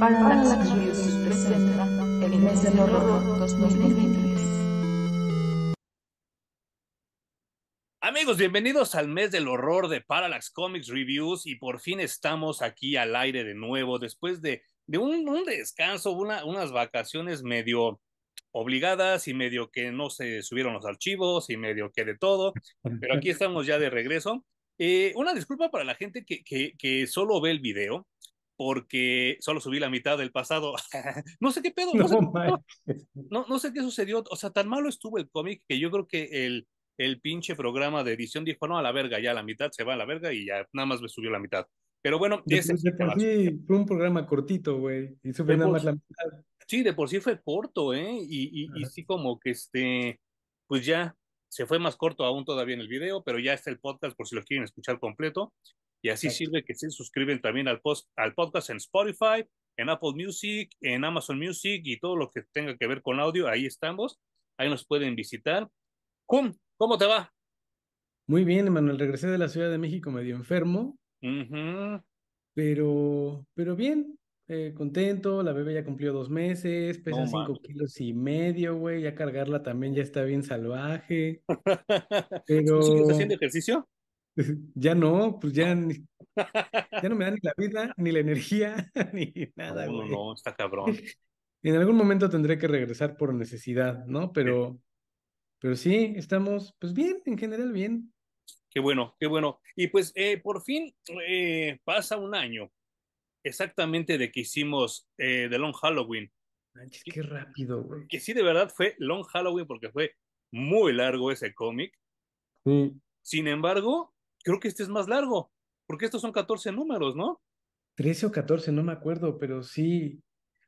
Parallax Reviews presenta el mes del horror 2023. Amigos, bienvenidos al mes del horror de Parallax Comics Reviews y por fin estamos aquí al aire de nuevo después de, de un, descanso, unas vacaciones medio obligadas y medio que no se subieron los archivos y medio que de todo, pero aquí estamos ya de regreso. Eh, una disculpa para la gente que, que, que solo ve el video, porque solo subí la mitad del pasado. no sé qué pedo. No, no, sé, qué sucedió. O sea, tan malo estuvo el cómic que yo creo que el, el pinche programa de edición dijo, no, a la verga, ya la mitad se va a la verga y ya nada más me subió la mitad. Pero bueno, de, por sí fue un programa cortito, güey, Sí, de por sí fue corto, ¿eh? Y, y sí como que este, pues ya se fue más corto aún todavía en el video, pero ya está el podcast por si lo quieren escuchar completo. Y así sirve que se suscriben también al, post, al podcast en Spotify, en Apple Music, en Amazon Music y todo lo que tenga que ver con audio. Ahí estamos. Ahí nos pueden visitar. ¿Cómo te va? Muy bien, Emanuel. Regresé de la Ciudad de México medio enfermo. Pero, pero bien, eh, contento, la bebé ya cumplió dos meses, pesa cinco kilos y medio, güey, ya cargarla también ya está bien salvaje. Pero... haciendo ejercicio? Ya no, pues ya, ya no me da ni la vida, ni la energía, ni nada. No, no, está cabrón. En algún momento tendré que regresar por necesidad, ¿no? Pero, sí. pero sí, estamos, pues bien, en general bien. Qué bueno, qué bueno. Y pues eh, por fin eh, pasa un año exactamente de que hicimos eh, Long Halloween. qué rápido, güey. Que sí, de verdad fue Long Halloween porque fue muy largo ese cómic. Sin embargo, creo que este es más largo, porque estos son 14 números, ¿no? 13 o 14, no me acuerdo, pero sí,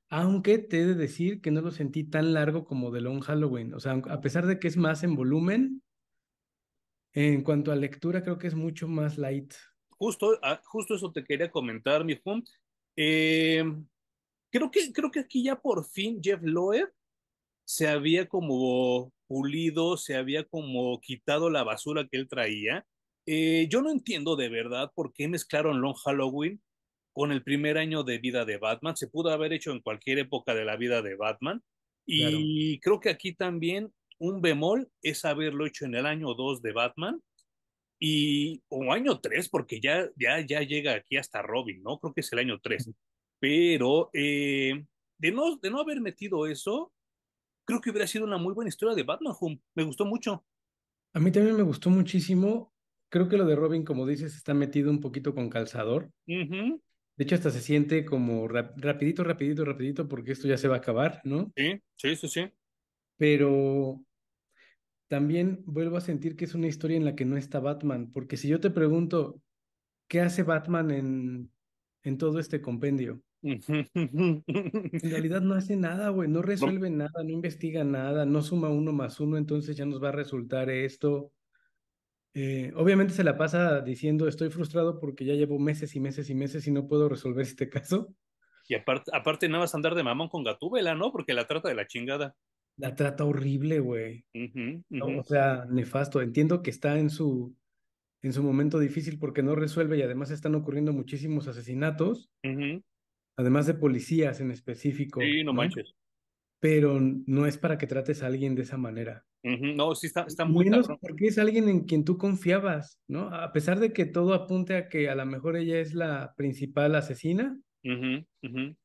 aunque te he de decir que no lo sentí tan largo como The Long Halloween, o sea, a pesar de que es más en volumen, en cuanto a lectura creo que es mucho más light. Justo, ah, justo eso te quería comentar, mi hijo. Eh, creo, que, creo que aquí ya por fin Jeff Loeb se había como pulido, se había como quitado la basura que él traía eh, yo no entiendo de verdad por qué mezclaron Long Halloween con el primer año de vida de Batman. Se pudo haber hecho en cualquier época de la vida de Batman. Y creo que aquí también un bemol es haberlo hecho en el año 2 de Batman y o año 3, porque ya, ya, ya llega aquí hasta Robin, ¿no? Creo que es el año 3. Pero eh, de, no, de no haber metido eso, creo que hubiera sido una muy buena historia de Batman Me gustó mucho. A mí también me gustó muchísimo creo que lo de Robin, como dices, está metido un poquito con calzador. De hecho, hasta se siente como rapidito, rapidito, rapidito, porque esto ya se va a acabar, ¿no? Sí, sí, sí, sí. Pero también vuelvo a sentir que es una historia en la que no está Batman, porque si yo te pregunto, ¿qué hace Batman en, en todo este compendio? en realidad no hace nada, güey, no resuelve nada, no investiga nada, no suma uno más uno, entonces ya nos va a resultar esto. Eh, obviamente se la pasa diciendo, estoy frustrado porque ya llevo meses y meses y meses y no puedo resolver este caso. Y aparte, aparte nada a andar de mamón con Gatúbela, ¿no? Porque la trata de la chingada. La trata horrible, güey. O sea, nefasto. Entiendo que está en su, en su momento difícil porque no resuelve y además están ocurriendo muchísimos asesinatos. Además de policías en específico. Sí, ¿no? manches pero no es para que trates a alguien de esa manera. No, sí está, muy bueno. porque es alguien en quien tú confiabas, ¿no? A pesar de que todo apunte a que a lo mejor ella es la principal asesina,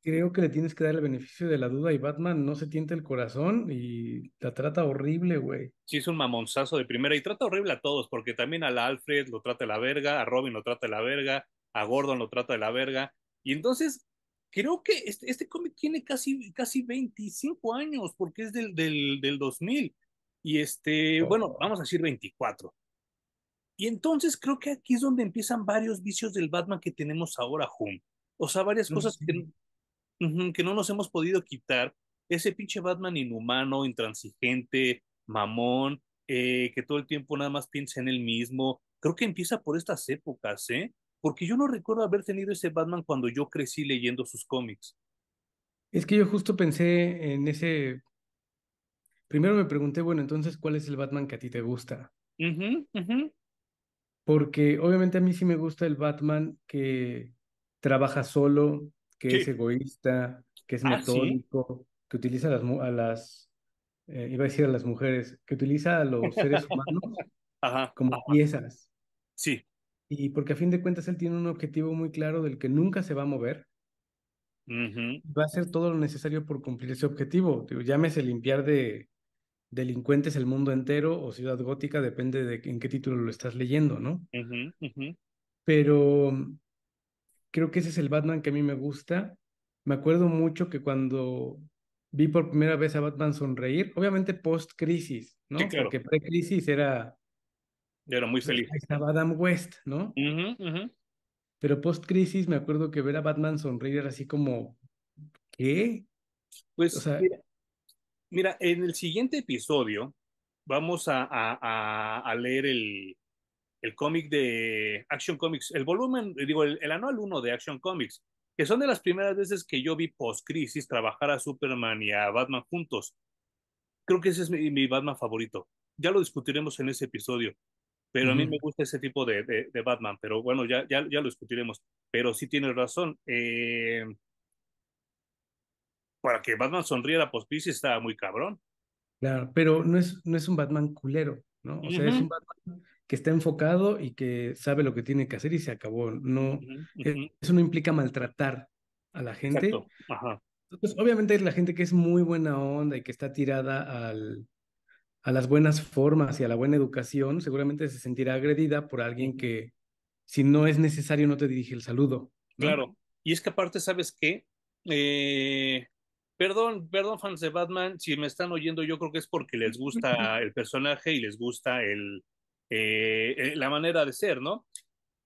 creo que le tienes que dar el beneficio de la duda y Batman no se tienta el corazón y la trata horrible, güey. Sí, es un mamonzazo de primera y trata horrible a todos, porque también a la Alfred lo trata de la verga, a Robin lo trata de la verga, a Gordon lo trata de la verga. Y entonces creo que este, este cómic tiene casi, casi 25 años, porque es del, del, del 2000. Y este, oh. bueno, vamos a decir 24. Y entonces creo que aquí es donde empiezan varios vicios del Batman que tenemos ahora, Hum. O sea, varias ah, cosas que, que no nos hemos podido quitar. Ese pinche Batman inhumano, intransigente, mamón, eh, que todo el tiempo nada más piensa en el mismo. Creo que empieza por estas épocas, ¿eh? porque yo no recuerdo haber tenido ese Batman cuando yo crecí leyendo sus cómics. Es que yo justo pensé en ese... Primero me pregunté, bueno, entonces, ¿cuál es el Batman que a ti te gusta? Porque obviamente a mí sí me gusta el Batman que trabaja solo, que es egoísta, que es ah, metódico, que utiliza a las, a las eh, iba a decir a las mujeres, que utiliza a los seres humanos como piezas. Sí. Y porque a fin de cuentas él tiene un objetivo muy claro del que nunca se va a mover. Va a hacer todo lo necesario por cumplir ese objetivo. llámese limpiar de delincuentes el mundo entero o ciudad gótica, depende de en qué título lo estás leyendo, ¿no? Pero mm, creo que ese es el Batman que a mí me gusta. Me acuerdo mucho que cuando vi por primera vez a Batman sonreír, obviamente post-crisis, ¿no? Porque pre-crisis era yo era muy pues, feliz. estaba Adam West, ¿no? Pero post-crisis me acuerdo que ver a Batman sonreír era así como, ¿qué? Pues, mira, en el siguiente episodio vamos a, a, leer el, el cómic de Action Comics, el volumen, digo, el, anual 1 de Action Comics, que son de las primeras veces que yo vi post-crisis trabajar a Superman y a Batman juntos. Creo que ese es mi, mi Batman favorito. Ya lo discutiremos en ese episodio. Pero a mí me gusta ese tipo de, Batman, pero bueno, ya, ya, ya, lo discutiremos. Pero sí tienes razón. Eh, para que Batman la post está muy cabrón. Claro, pero no es, no es un Batman culero, ¿no? O sea, es un Batman que está enfocado y que sabe lo que tiene que hacer y se acabó. No, e, Eso no implica maltratar a la gente. obviamente hay la gente que es muy buena onda y que está tirada al, a las buenas formas y a la buena educación, seguramente se sentirá agredida por alguien que, si no es necesario, no te dirige el saludo. Claro. Y es que aparte, ¿sabes qué? Eh, perdón, perdón, fans de Batman, si me están oyendo, yo creo que es porque les gusta el personaje y les gusta el, eh, eh, la manera de ser, ¿no?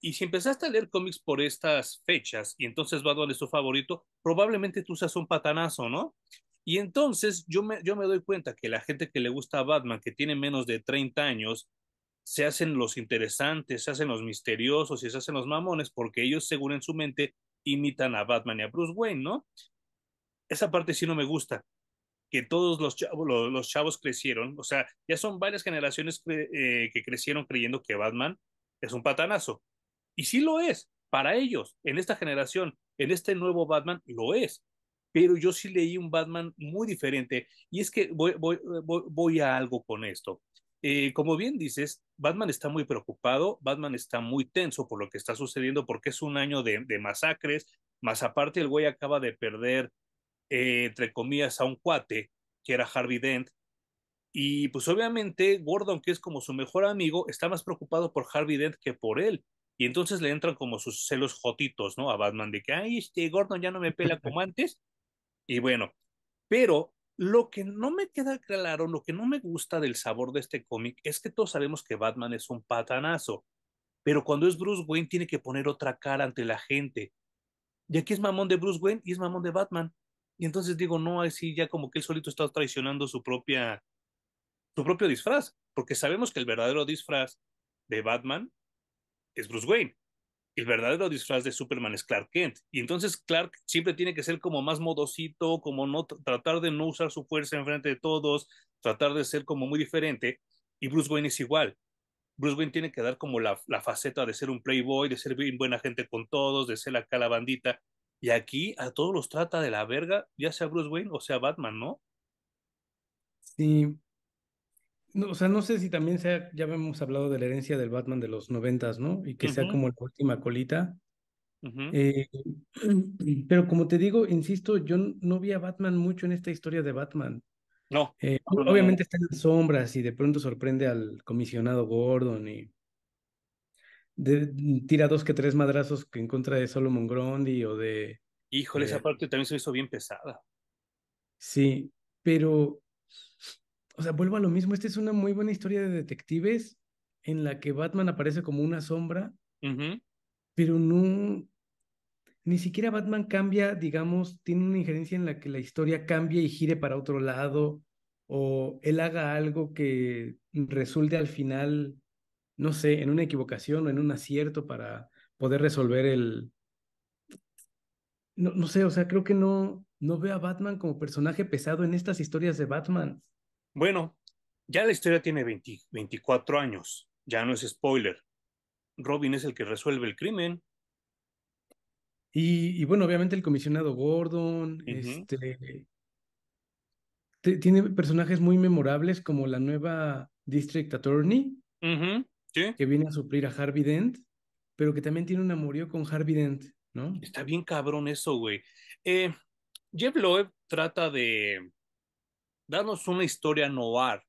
Y si empezaste a leer cómics por estas fechas y entonces Batman es tu favorito, probablemente tú seas un patanazo, ¿no? Y entonces yo me, yo me doy cuenta que la gente que le gusta a Batman, que tiene menos de 30 años, se hacen los interesantes, se hacen los misteriosos y se hacen los mamones porque ellos, según en su mente, imitan a Batman y a Bruce Wayne, ¿no? Esa parte sí no me gusta, que todos los chavos, los, chavos crecieron, o sea, ya son varias generaciones eh, que crecieron creyendo que Batman es un patanazo. Y sí lo es, para ellos, en esta generación, en este nuevo Batman, lo es pero yo sí leí un Batman muy diferente. Y es que voy, voy, a algo con esto. Eh, como bien dices, Batman está muy preocupado, Batman está muy tenso por lo que está sucediendo, porque es un año de, de masacres, más aparte el güey acaba de perder, eh, entre comillas, a un cuate, que era Harvey Dent, y pues obviamente Gordon, que es como su mejor amigo, está más preocupado por Harvey Dent que por él. Y entonces le entran como sus celos jotitos, ¿no? A Batman de que, ay, este Gordon ya no me pela como antes, y bueno, pero lo que no me queda claro, lo que no me gusta del sabor de este cómic es que todos sabemos que Batman es un patanazo, pero cuando es Bruce Wayne tiene que poner otra cara ante la gente. Y aquí es mamón de Bruce Wayne y es mamón de Batman. Y entonces digo, no, así ya como que él solito está traicionando su propia su propio disfraz, porque sabemos que el verdadero disfraz de Batman es Bruce Wayne el verdadero disfraz de Superman es Clark Kent. Y entonces Clark siempre tiene que ser como más modosito, como no tratar de no usar su fuerza en frente de todos, tratar de ser como muy diferente. Y Bruce Wayne es igual. Bruce Wayne tiene que dar como la, la faceta de ser un playboy, de ser bien buena gente con todos, de ser la la bandita. Y aquí a todos los trata de la verga, ya sea Bruce Wayne o sea Batman, ¿no? Sí, no, o sea, no sé si también sea, ya hemos hablado de la herencia del Batman de los noventas, ¿no? Y que sea como la última colita. Eh, pero como te digo, insisto, yo no vi a Batman mucho en esta historia de Batman. No. Eh, obviamente está en sombras y de pronto sorprende al comisionado Gordon y de, mm, tira dos que tres madrazos que en contra de Solomon Grundy o de... Híjole, esa eh parte también se hizo bien pesada. Sí, pero o sea, vuelvo a lo mismo, esta es una muy buena historia de detectives en la que Batman aparece como una sombra, pero no, ni siquiera Batman cambia, digamos, tiene una injerencia en la que la historia cambie y gire para otro lado, o él haga algo que resulte al final, no sé, en una equivocación o en un acierto para poder resolver el... No, sé, o sea, creo que no, no veo a Batman como personaje pesado en estas historias de Batman. Bueno, ya la historia tiene 24 años, ya no es spoiler. Robin es el que resuelve el crimen. Y, bueno, obviamente el comisionado Gordon, este, tiene personajes muy memorables como la nueva District Attorney, ¿Sí? que viene a suplir a Harvey Dent, pero que también tiene un amorío con Harvey Dent, ¿no? Está bien cabrón eso, güey. Eh, Jeff Loeb trata de Danos una historia noir.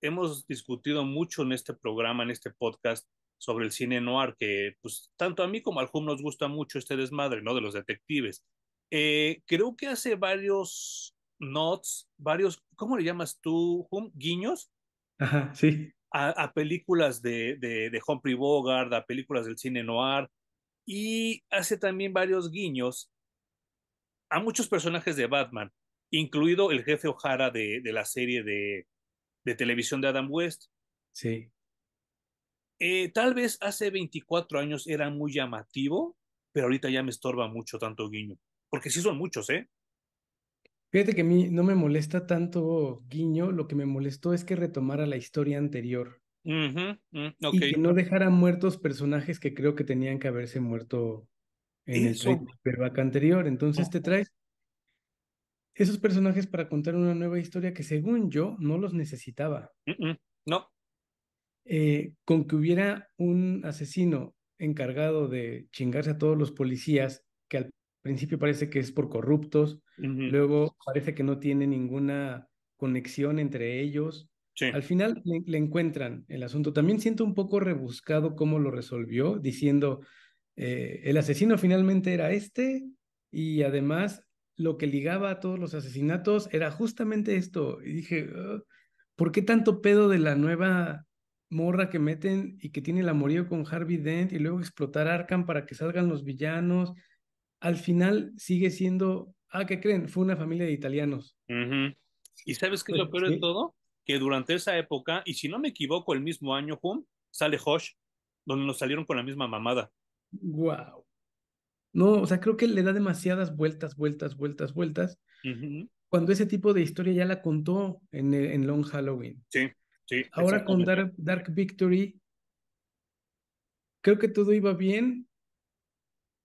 Hemos discutido mucho en este programa, en este podcast, sobre el cine noir, que pues tanto a mí como al Hum nos gusta mucho este desmadre, ¿no? De los detectives. Eh, creo que hace varios nods, varios, ¿cómo le llamas tú, Hum? ¿Guiños? Ajá, sí. A, películas de, de, de Humphrey Bogart, a películas del cine noir, y hace también varios guiños a muchos personajes de Batman incluido el jefe O'Hara de, de, la serie de, de, televisión de Adam West. Sí. Eh, tal vez hace 24 años era muy llamativo, pero ahorita ya me estorba mucho tanto guiño, porque sí son muchos, ¿eh? Fíjate que a mí no me molesta tanto guiño, lo que me molestó es que retomara la historia anterior. Mm, y que no dejara muertos personajes que creo que tenían que haberse muerto en el flashback anterior. Entonces te traes esos personajes para contar una nueva historia que según yo no los necesitaba. no. Eh, con que hubiera un asesino encargado de chingarse a todos los policías, que al principio parece que es por corruptos, luego parece que no tiene ninguna conexión entre ellos. Al final le, encuentran el asunto. También siento un poco rebuscado cómo lo resolvió, diciendo, eh, el asesino finalmente era este y además lo que ligaba a todos los asesinatos era justamente esto. Y dije, ah, ¿por qué tanto pedo de la nueva morra que meten y que tiene el amorío con Harvey Dent y luego explotar Arkham para que salgan los villanos? Al final sigue siendo, ah, ¿qué creen? Fue una familia de italianos. ¿Y sabes qué es lo pues, peor de todo? Que durante esa época, y si no me equivoco, el mismo año, Hum, sale Josh donde nos salieron con la misma mamada. ¡Guau! Wow. No, o sea, creo que le da demasiadas vueltas, vueltas, vueltas, vueltas. Cuando ese tipo de historia ya la contó en, en Long Halloween. Sí, sí. Ahora con Dark, Victory, creo que todo iba bien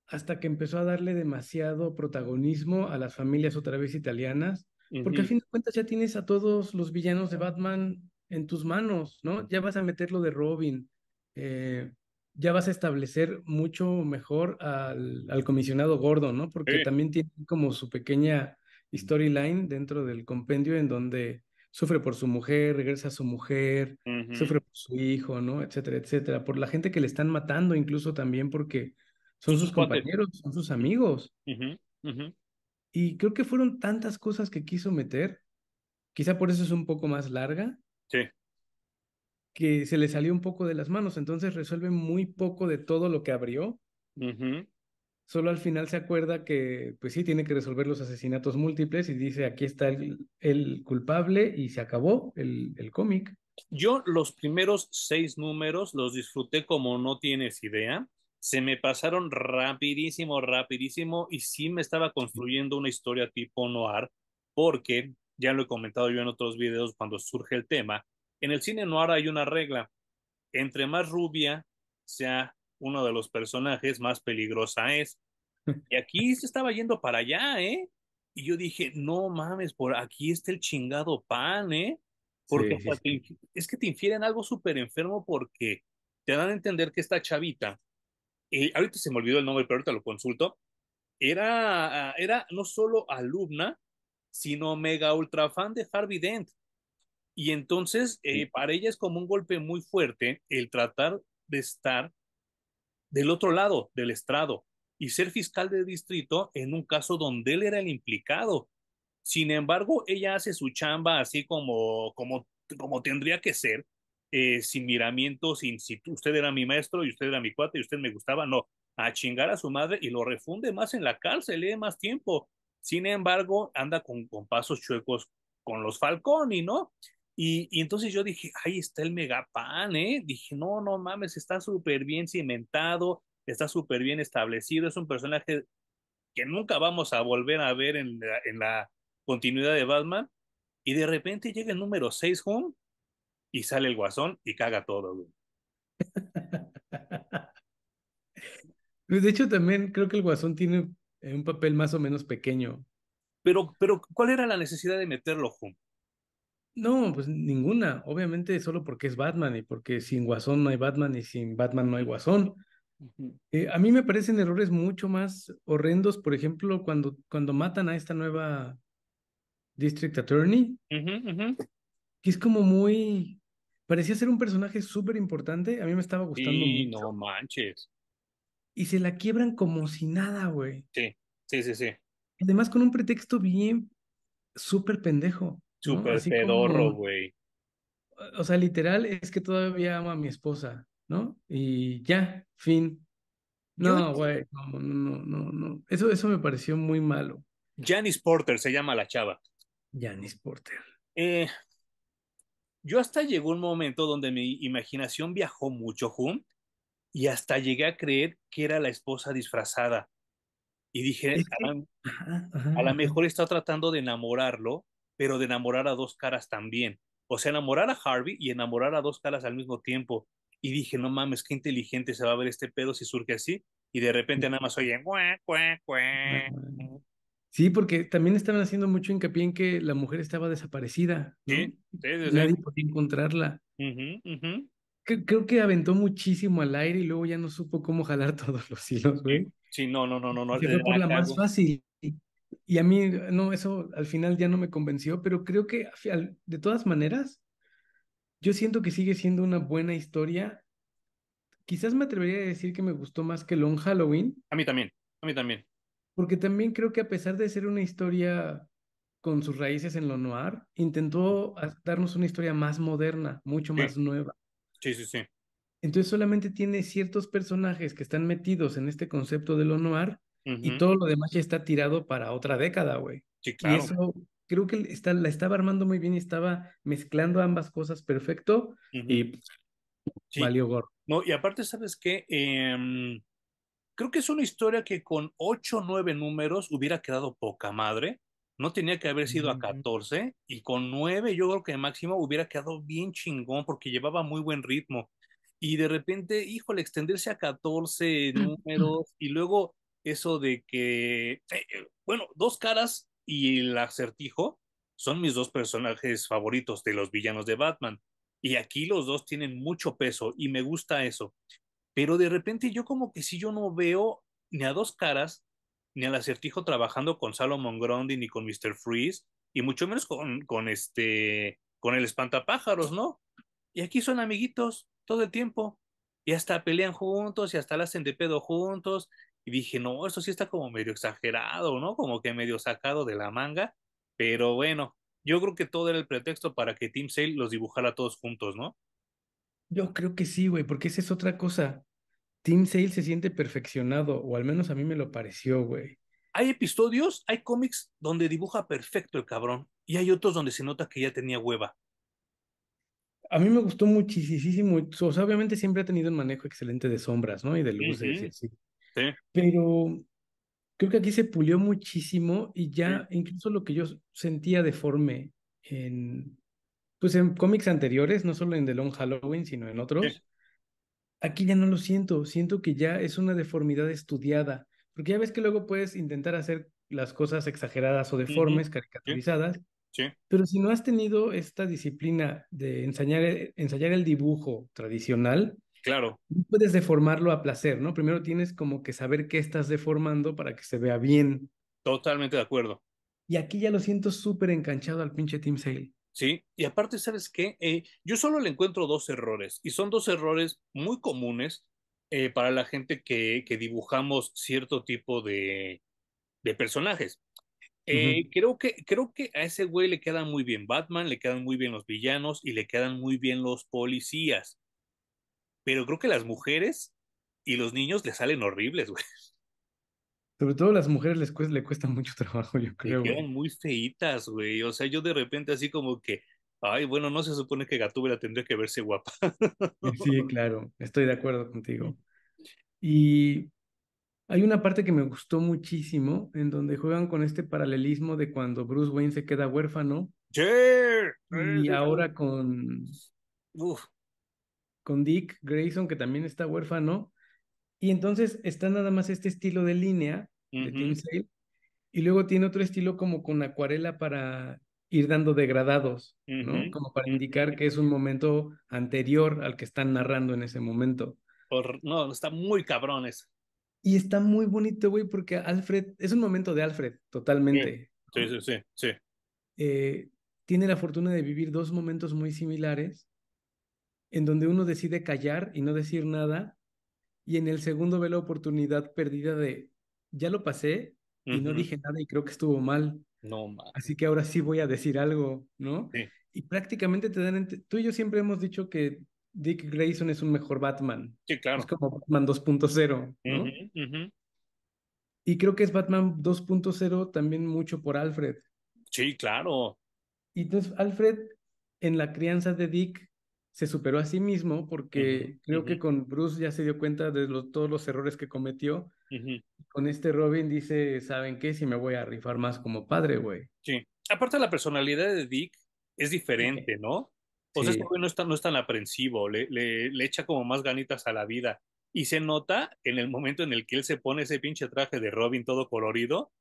hasta que empezó a darle demasiado protagonismo a las familias otra vez italianas. Porque al fin de cuentas ya tienes a todos los villanos de Batman en tus manos, ¿no? Ya vas a meter lo de Robin. Eh, ya vas a establecer mucho mejor al, comisionado Gordo, ¿no? Porque también tiene como su pequeña storyline dentro del compendio en donde sufre por su mujer, regresa a su mujer, sufre por su hijo, ¿no? Etcétera, etcétera. Por la gente que le están matando incluso también porque son sus, compañeros, son sus amigos. Y creo que fueron tantas cosas que quiso meter, quizá por eso es un poco más larga. Sí que se le salió un poco de las manos, entonces resuelve muy poco de todo lo que abrió. Solo al final se acuerda que, pues sí, tiene que resolver los asesinatos múltiples y dice, aquí está el, el culpable y se acabó el, el cómic. Yo los primeros seis números los disfruté como no tienes idea. Se me pasaron rapidísimo, rapidísimo y sí me estaba construyendo una historia tipo noir porque, ya lo he comentado yo en otros videos cuando surge el tema, en el cine noir hay una regla. Entre más rubia sea uno de los personajes, más peligrosa es. Y aquí se estaba yendo para allá, ¿eh? Y yo dije, no mames, por aquí está el chingado pan, ¿eh? Porque es que te infieren algo súper enfermo porque te dan a entender que esta chavita, eh, ahorita se me olvidó el nombre, pero ahorita lo consulto, era, ah, era no solo alumna, sino mega ultra fan de Harvey Dent. Y entonces, eh, para ella es como un golpe muy fuerte el tratar de estar del otro lado del estrado y ser fiscal de distrito en un caso donde él era el implicado. Sin embargo, ella hace su chamba así como, como, como tendría que ser, eh, sin miramientos, sin si usted era mi maestro y usted era mi cuate y usted me gustaba, no, a chingar a su madre y lo refunde más en la cárcel, le eh, más tiempo. Sin embargo, anda con, con pasos chuecos con los Falcón y ¿no? Y, entonces yo dije, ahí está el megapan, ¿eh? Dije, no, no mames, está súper bien cimentado, está súper bien establecido, es un personaje que nunca vamos a volver a ver en la, en la continuidad de Batman. Y de repente llega el número 6 home y sale el guasón y caga todo, güey. Pues, de hecho, también creo que el guasón tiene eh, un papel más o menos pequeño. Pero, pero ¿cuál era la necesidad de meterlo, Hum? No, pues ninguna. Obviamente solo porque es Batman y porque sin Guasón no hay Batman y sin Batman no hay Guasón. Eh, a mí me parecen errores mucho más horrendos, por ejemplo, cuando, cuando matan a esta nueva District Attorney, que es como muy... Parecía ser un personaje súper importante, a mí me estaba gustando mucho. no manches. Y se la quiebran como si nada, güey. Sí, sí, sí, sí. Además con un pretexto bien súper pendejo. Súper pedorro, güey. O sea, literal, es que todavía amo a mi esposa, ¿no? Y ya, fin. No, güey, no, no, no, no. Eso, eso me pareció muy malo. Janice Porter se llama la chava. Janice Porter. Eh, yo hasta llegó un momento donde mi imaginación viajó mucho, Jun, y hasta llegué a creer que era la esposa disfrazada. Y dije, a lo mejor está tratando de enamorarlo pero de enamorar a dos caras también. O sea, enamorar a Harvey y enamorar a dos caras al mismo tiempo. Y dije, no mames, qué inteligente se va a ver este pedo si surge así. Y de repente nada más oye, cue, cue, Sí, porque también estaban haciendo mucho hincapié en que la mujer estaba desaparecida. Sí, Nadie podía encontrarla. Creo, que aventó muchísimo al aire y luego ya no supo cómo jalar todos los hilos, Sí, no, no, no, no. no. la más fácil. Y a mí, no, eso al final ya no me convenció, pero creo que de todas maneras, yo siento que sigue siendo una buena historia. Quizás me atrevería a decir que me gustó más que Long Halloween. A mí también, a mí también. Porque también creo que a pesar de ser una historia con sus raíces en lo noir, intentó darnos una historia más moderna, mucho más nueva. Sí, sí, sí. Entonces solamente tiene ciertos personajes que están metidos en este concepto de lo noir y todo lo demás ya está tirado para otra década, güey. Sí, Y eso creo que está, la estaba armando muy bien y estaba mezclando ambas cosas perfecto y pues, valió gorro. No, y aparte, ¿sabes qué? Eh, creo que es una historia que con 8 o 9 números hubiera quedado poca madre. No tenía que haber sido a 14 y con 9 yo creo que máximo hubiera quedado bien chingón porque llevaba muy buen ritmo. Y de repente, híjole, extenderse a 14 números y luego eso de que, eh, eh, bueno, dos caras y el acertijo son mis dos personajes favoritos de los villanos de Batman. Y aquí los dos tienen mucho peso y me gusta eso. Pero de repente yo como que si yo no veo ni a dos caras, ni al acertijo trabajando con Salomon Grundy, ni con Mr. Freeze, y mucho menos con, con este, con el espantapájaros, ¿no? Y aquí son amiguitos todo el tiempo. Y hasta pelean juntos y hasta la hacen de pedo juntos y dije, no, eso sí está como medio exagerado, ¿no? Como que medio sacado de la manga, pero bueno, yo creo que todo era el pretexto para que Team Sale los dibujara todos juntos, ¿no? Yo creo que sí, güey, porque esa es otra cosa. Team Sale se siente perfeccionado, o al menos a mí me lo pareció, güey. Hay episodios, hay cómics donde dibuja perfecto el cabrón, y hay otros donde se nota que ya tenía hueva. A mí me gustó muchísimo, o sea, obviamente siempre ha tenido un manejo excelente de sombras, ¿no? Y de luces, pero creo que aquí se pulió muchísimo y ya incluso lo que yo sentía deforme en, pues en cómics anteriores, no solo en The Long Halloween, sino en otros, aquí ya no lo siento, siento que ya es una deformidad estudiada, porque ya ves que luego puedes intentar hacer las cosas exageradas o deformes, caricaturizadas. Pero si no has tenido esta disciplina de enseñar, ensayar el dibujo tradicional, Claro. puedes deformarlo a placer, ¿no? Primero tienes como que saber qué estás deformando para que se vea bien. Totalmente de acuerdo. Y aquí ya lo siento súper enganchado al pinche Team Sale. Sí, y aparte, ¿sabes qué? Eh, yo solo le encuentro dos errores, y son dos errores muy comunes eh, para la gente que, dibujamos cierto tipo de, personajes. Eh, creo, que, creo que a ese güey le quedan muy bien Batman, le quedan muy bien los villanos y le quedan muy bien los policías pero creo que las mujeres y los niños le salen horribles, güey. Sobre todo a las mujeres les cuesta, cuesta mucho trabajo, yo creo. quedan muy feitas, güey. O sea, yo de repente así como que, ay, bueno, no se supone que Gatúbela tendría que verse guapa. Sí, claro, estoy de acuerdo contigo. Y hay una parte que me gustó muchísimo en donde juegan con este paralelismo de cuando Bruce Wayne se queda huérfano. y ahora con Uf con Dick Grayson, que también está huérfano. Y entonces está nada más este estilo de línea de Tim Sale. Y luego tiene otro estilo como con acuarela para ir dando degradados, ¿no? Como para indicar que es un momento anterior al que están narrando en ese momento. no, está muy cabrón Y está muy bonito, güey, porque Alfred, es un momento de Alfred, totalmente. Sí, sí, sí, sí. Eh, tiene la fortuna de vivir dos momentos muy similares en donde uno decide callar y no decir nada, y en el segundo ve la oportunidad perdida de, ya lo pasé y no dije nada y creo que estuvo mal. No, Así que ahora sí voy a decir algo, ¿no? Y prácticamente te dan, tú y yo siempre hemos dicho que Dick Grayson es un mejor Batman. Sí, claro. Es como Batman 2.0, ¿no? Y creo que es Batman 2.0 también mucho por Alfred. Sí, claro. Y entonces Alfred en la crianza de Dick se superó a sí mismo porque creo que con Bruce ya se dio cuenta de todos los errores que cometió. Con este Robin dice, ¿saben qué? Si me voy a rifar más como padre, güey. Sí. Aparte la personalidad de Dick es diferente, ¿no? O sea, este no es tan, no es aprensivo, le, le, le, echa como más ganitas a la vida. Y se nota en el momento en el que él se pone ese pinche traje de Robin todo colorido,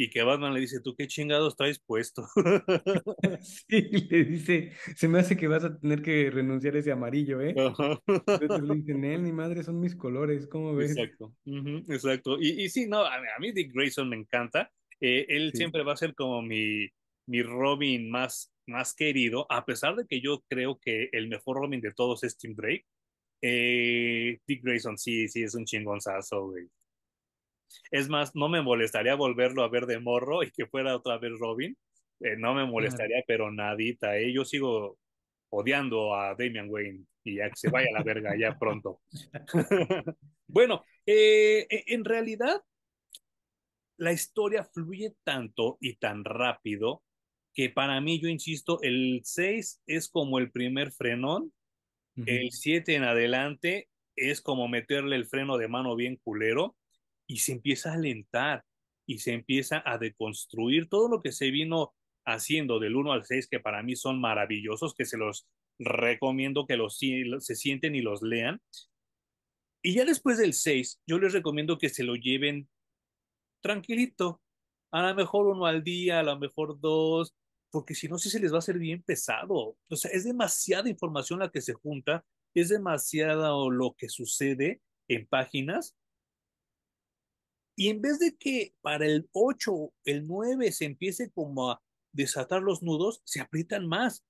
y que Batman le dice, ¿tú qué chingados traes puesto? Sí, le dice, se me hace que vas a tener que renunciar a ese amarillo, ¿eh? Ajá. Entonces le dicen, él, mi madre, son mis colores, ¿cómo ves? Exacto, exacto. Y, sí, no, a, mí Dick Grayson me encanta. Eh, él siempre va a ser como mi, mi Robin más, más querido, a pesar de que yo creo que el mejor Robin de todos es Tim Drake. Eh, Dick Grayson sí, sí, es un chingonzazo, güey. Es más, no me molestaría volverlo a ver de morro y que fuera otra vez Robin. Eh, no me molestaría, pero nadita. Eh. Yo sigo odiando a Damian Wayne y ya que se vaya a la verga ya pronto. bueno, eh, e, en realidad la historia fluye tanto y tan rápido que para mí, yo insisto, el 6 es como el primer frenón, el 7 en adelante es como meterle el freno de mano bien culero, y se empieza a alentar y se empieza a deconstruir todo lo que se vino haciendo del 1 al 6, que para mí son maravillosos, que se los recomiendo que los se sienten y los lean. Y ya después del 6, yo les recomiendo que se lo lleven tranquilito, a lo mejor uno al día, a lo mejor dos, porque si no, sí se les va a hacer bien pesado. O sea, es demasiada información la que se junta, es demasiado lo que sucede en páginas y en vez de que para el 8, el 9 se empiece como a desatar los nudos, se aprietan más.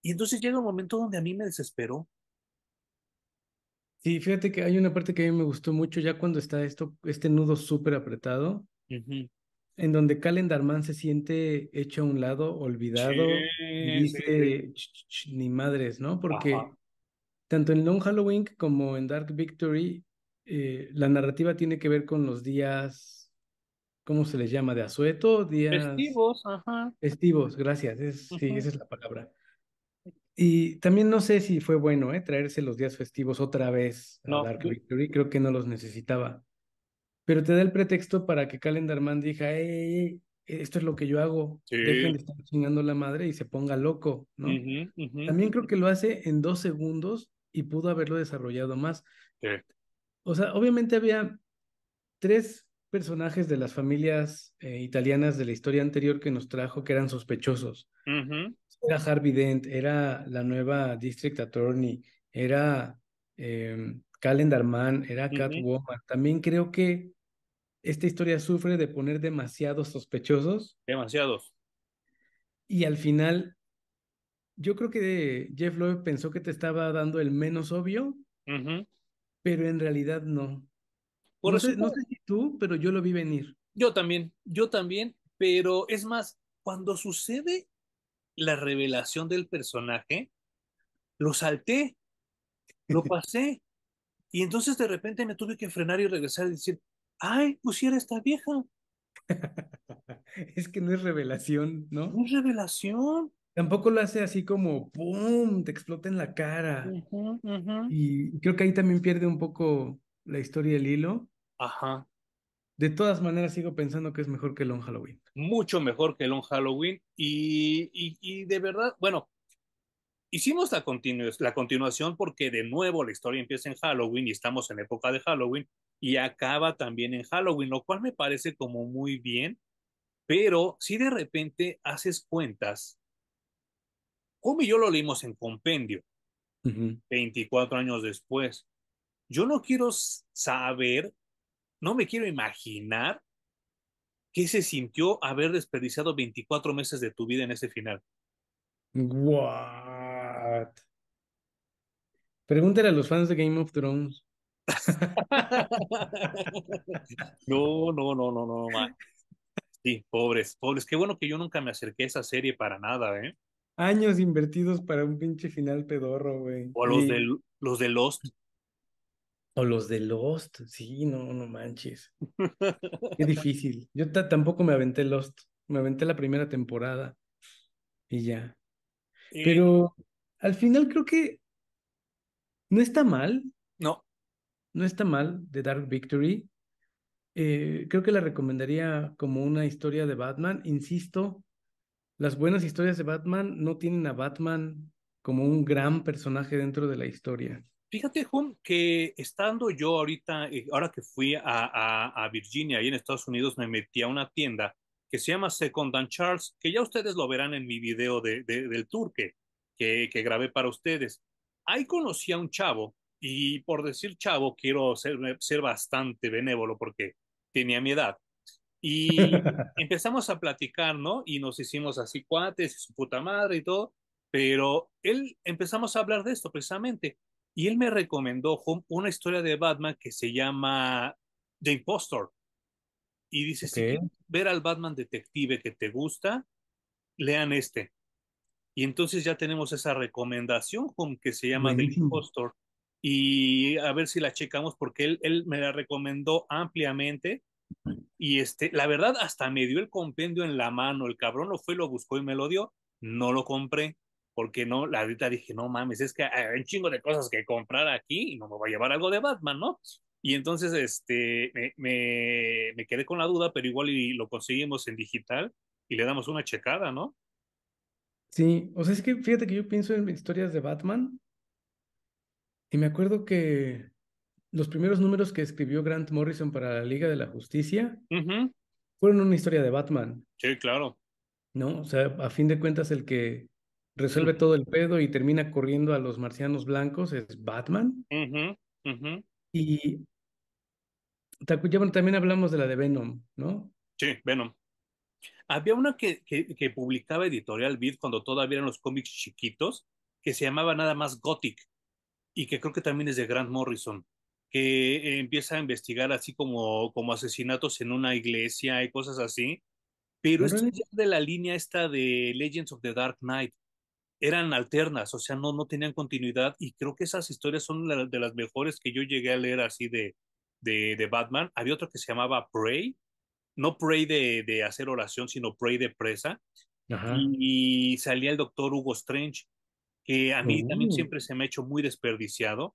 Y entonces llega un momento donde a mí me desesperó. Sí, fíjate que hay una parte que a mí me gustó mucho ya cuando está esto, este nudo súper apretado, en donde Calendarman se siente hecho a un lado, olvidado, y dice, ni madres, ¿no? Porque tanto en Long Halloween como en Dark Victory eh, la narrativa tiene que ver con los días, ¿cómo se les llama? ¿De asueto? Días... Festivos, ajá. Festivos, gracias. Sí, esa es la palabra. Y también no sé si fue bueno ¿eh? traerse los días festivos otra vez a Dark Victory, creo que no los necesitaba. Pero te da el pretexto para que Calendar Man diga, esto es lo que yo hago, dejen de estar chingando la madre y se ponga loco, También creo que lo hace en dos segundos y pudo haberlo desarrollado más o sea, obviamente había tres personajes de las familias eh, italianas de la historia anterior que nos trajo que eran sospechosos. Era Harvey Dent, era la nueva District Attorney, era eh, em, Calendar era Catwoman. También creo que esta historia sufre de poner demasiados sospechosos. Demasiados. Y al final, yo creo que Jeff Loeb pensó que te estaba dando el menos obvio pero en realidad no. no, sé, si tú, pero yo lo vi venir. Yo también, yo también, pero es más, cuando sucede la revelación del personaje, lo salté, lo pasé, y entonces de repente me tuve que frenar y regresar y decir, ay, pusiera esta vieja. es que no es revelación, ¿no? No es revelación tampoco lo hace así como ¡pum! te explota en la cara. Y creo que ahí también pierde un poco la historia del hilo. Ajá. De todas maneras, sigo pensando que es mejor que Long Halloween. Mucho mejor que Long Halloween. Y, de verdad, bueno, hicimos la, la continuación porque de nuevo la historia empieza en Halloween y estamos en época de Halloween y acaba también en Halloween, lo cual me parece como muy bien, pero si de repente haces cuentas y yo lo leímos en compendio, 24 años después. Yo no quiero saber, no me quiero imaginar qué se sintió haber desperdiciado 24 meses de tu vida en ese final. What? Pregúntale a los fans de Game of Thrones. no, no, no, no, no, man. Sí, pobres, pobres. Qué bueno que yo nunca me acerqué a esa serie para nada, ¿eh? años invertidos para un pinche final pedorro, güey. O los, de, los de Lost. O los de Lost, sí, no, no manches. Qué difícil. Yo tampoco me aventé Lost, me aventé la primera temporada y ya. Pero al final creo que no está mal. No. No está mal de Dark Victory. Eh, creo que la recomendaría como una historia de Batman. Insisto, las buenas historias de Batman no tienen a Batman como un gran personaje dentro de la historia. Fíjate, Juan, que estando yo ahorita, eh, ahora que fui a, Virginia ahí en Estados Unidos, me metí a una tienda que se llama Second and Charles, que ya ustedes lo verán en mi video de, del tour que, que, grabé para ustedes. Ahí conocí a un chavo, y por decir chavo, quiero ser, ser bastante benévolo porque tenía mi edad. Y empezamos a platicar, ¿no? Y nos hicimos así cuates y su puta madre y todo. Pero él empezamos a hablar de esto precisamente. Y él me recomendó una historia de Batman que se llama The Impostor. Y dice, si ver al Batman detective que te gusta, lean este. Y entonces ya tenemos esa recomendación que se llama The Impostor. Y a ver si la checamos porque él, él me la recomendó ampliamente y este, la verdad, hasta me dio el compendio en la mano. El cabrón lo fue, lo buscó y me lo dio. No lo compré, porque no, la ahorita dije, no mames, es que hay un chingo de cosas que comprar aquí y no me va a llevar algo de Batman, ¿no? Y entonces este, me, me, quedé con la duda, pero igual lo conseguimos en digital y le damos una checada, ¿no? Sí, o sea, es que fíjate que yo pienso en historias de Batman y me acuerdo que los primeros números que escribió Grant Morrison para la Liga de la Justicia fueron una historia de Batman. Sí, claro. ¿No? O sea, a fin de cuentas, el que resuelve todo el pedo y termina corriendo a los marcianos blancos es Batman. Y Y también hablamos de la de Venom, ¿no? Sí, Venom. Había una que, que, que publicaba Editorial Beat cuando todavía eran los cómics chiquitos, que se llamaba nada más Gothic, y que creo que también es de Grant Morrison que empieza a investigar así como, como asesinatos en una iglesia y cosas así. Pero esto es de la línea esta de Legends of the Dark Knight. Eran alternas, o sea, no, no tenían continuidad y creo que esas historias son de las mejores que yo llegué a leer así de, de, Batman. Había otro que se llamaba Prey, no Prey de, hacer oración, sino Prey de presa. Y, salía el doctor Hugo Strange, que a mí también oh. siempre se me ha hecho muy desperdiciado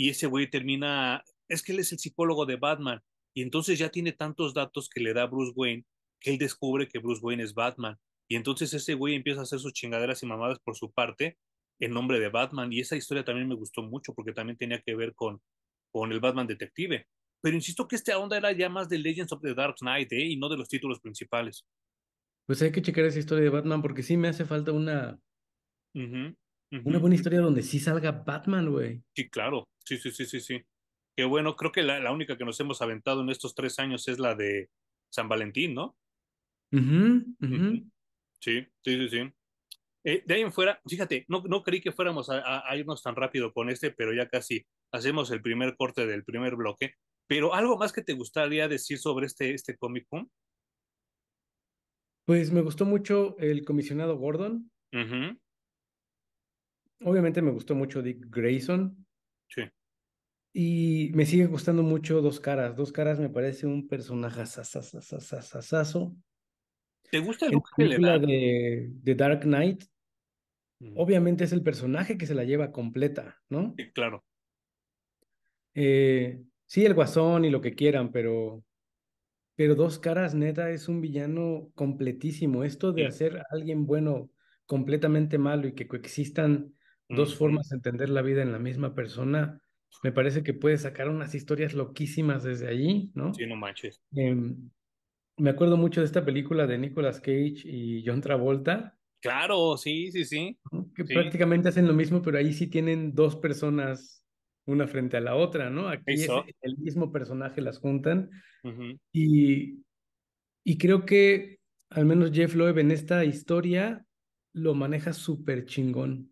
y ese güey termina, es que él es el psicólogo de Batman, y entonces ya tiene tantos datos que le da Bruce Wayne, que él descubre que Bruce Wayne es Batman, y entonces ese güey empieza a hacer sus chingaderas y mamadas por su parte en nombre de Batman, y esa historia también me gustó mucho porque también tenía que ver con, con el Batman detective. Pero insisto que esta onda era ya más de Legends of the Dark Knight ¿eh? y no de los títulos principales. Pues hay que checar esa historia de Batman porque sí me hace falta una, una buena historia donde sí salga Batman, güey. Sí, claro. Sí, sí, sí, sí, sí. Qué bueno, creo que la, la, única que nos hemos aventado en estos tres años es la de San Valentín, ¿no? Sí, sí, sí, sí. Eh, de ahí en fuera, fíjate, no, no creí que fuéramos a, irnos tan rápido con este, pero ya casi hacemos el primer corte del primer bloque. Pero algo más que te gustaría decir sobre este, este cómic, Pues me gustó mucho el comisionado Gordon obviamente me gustó mucho Dick Grayson. Sí. Y me sigue gustando mucho Dos Caras. Dos Caras me parece un personaje sasasasasasasaso. ¿Te gusta el película de, de Dark Knight? Mm. Obviamente es el personaje que se la lleva completa, ¿no? Sí, claro. Eh, sí, el guasón y lo que quieran, pero, pero Dos Caras, neta, es un villano completísimo. Esto de hacer a alguien bueno completamente malo y que coexistan dos mm. formas de entender la vida en la misma persona, me parece que puede sacar unas historias loquísimas desde allí, ¿no? Sí, no manches. Em, me acuerdo mucho de esta película de Nicolas Cage y John Travolta. Claro, sí, sí, sí. Que prácticamente hacen lo mismo, pero ahí sí tienen dos personas una frente a la otra, ¿no? Aquí el mismo personaje las juntan. y, y creo que al menos Jeff Loeb en esta historia lo maneja súper chingón.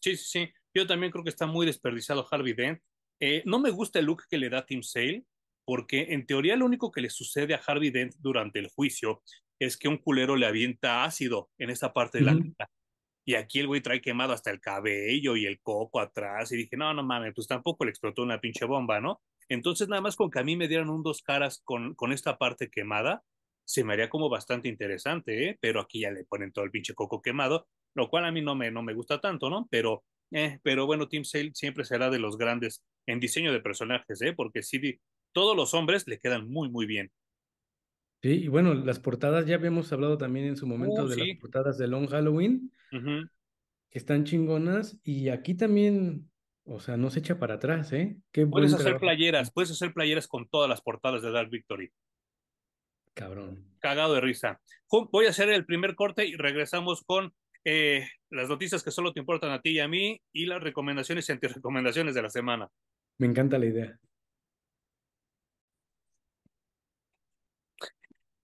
Sí, sí, sí. Yo también creo que está muy desperdiciado Harvey Dent. Eh, no me gusta el look que le da Tim Sale, porque en teoría lo único que le sucede a Harvey Dent durante el juicio es que un culero le avienta ácido en esa parte de la cara. Y aquí el güey trae quemado hasta el cabello y el coco atrás. Y dije, no, no mames, pues tampoco le explotó una pinche bomba, ¿no? Entonces, nada más con que a mí me dieran un dos caras con, con esta parte quemada, se me haría como bastante interesante, ¿eh? Pero aquí ya le ponen todo el pinche coco quemado lo cual a mí no me, no me gusta tanto, ¿no? Pero, eh, pero bueno, Tim Sale siempre será de los grandes en diseño de personajes, ¿eh? Porque sí, todos los hombres le quedan muy, muy bien. Sí, y bueno, las portadas, ya habíamos hablado también en su momento uh, de las portadas de Long Halloween, que están chingonas, y aquí también, o sea, no se echa para atrás, ¿eh? Qué puedes hacer playeras, puedes hacer playeras con todas las portadas de Dark Victory. Cabrón. Cagado de risa. Voy a hacer el primer corte y regresamos con eh, las noticias que solo te importan a ti y a mí y las recomendaciones y antirecomendaciones de la semana. Me encanta la idea.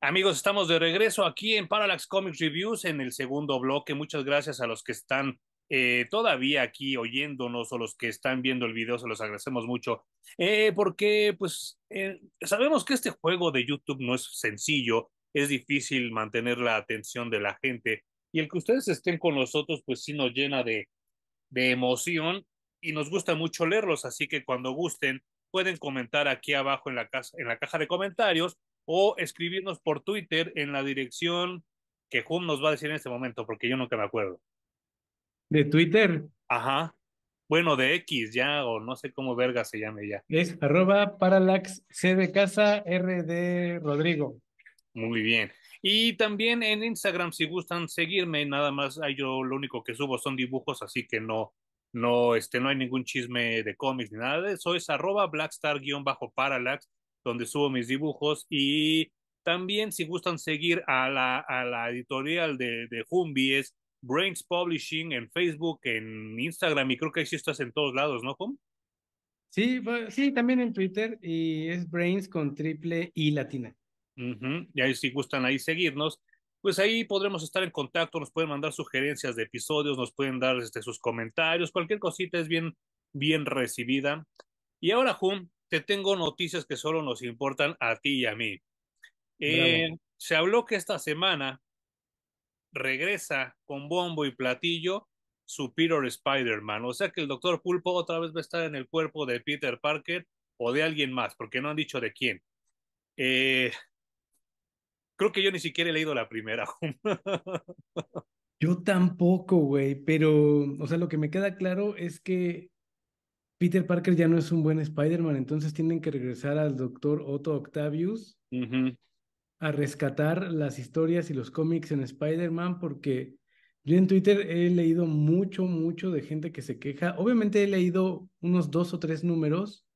Amigos, estamos de regreso aquí en Parallax Comics Reviews en el segundo bloque. Muchas gracias a los que están eh, todavía aquí oyéndonos o los que están viendo el video, se los agradecemos mucho, eh, porque pues sabemos que este juego de YouTube no es sencillo, es difícil mantener la atención de la gente y el que ustedes estén con nosotros, pues sí nos llena de, emoción y nos gusta mucho leerlos, así que cuando gusten pueden comentar aquí abajo en la, en la caja de comentarios o escribirnos por Twitter en la dirección que Jun nos va a decir en este momento, porque yo nunca me acuerdo. ¿De Twitter? Ajá. Bueno, de X ya, o no sé cómo verga se llame ya. Es arroba parallax C de casa R Rodrigo. Muy bien. Y también en Instagram, si gustan seguirme, nada más yo lo único que subo son dibujos, así que no, no, este, no hay ningún chisme de cómics ni nada de eso. Es arroba blackstar-parallax, donde subo mis dibujos. Y también, si gustan seguir a la, a la editorial de, de Humbi, es Brains Publishing en Facebook, en Instagram, y creo que existas en todos lados, ¿no, Hum? Sí, sí, también en Twitter, y es Brains con triple I latina. Y ahí si gustan ahí seguirnos, pues ahí podremos estar en contacto, nos pueden mandar sugerencias de episodios, nos pueden dar este, sus comentarios, cualquier cosita es bien, bien recibida. Y ahora, Jun, te tengo noticias que solo nos importan a ti y a mí. Eh, se habló que esta semana regresa con bombo y platillo su Peter Spider-Man, o sea que el Doctor Pulpo otra vez va a estar en el cuerpo de Peter Parker o de alguien más, porque no han dicho de quién. Eh, Creo que yo ni siquiera he leído la primera. yo tampoco, güey, pero, o sea, lo que me queda claro es que Peter Parker ya no es un buen Spider-Man, entonces tienen que regresar al doctor Otto Octavius a rescatar las historias y los cómics en Spider-Man, porque yo en Twitter he leído mucho, mucho de gente que se queja. Obviamente he leído unos dos o tres números.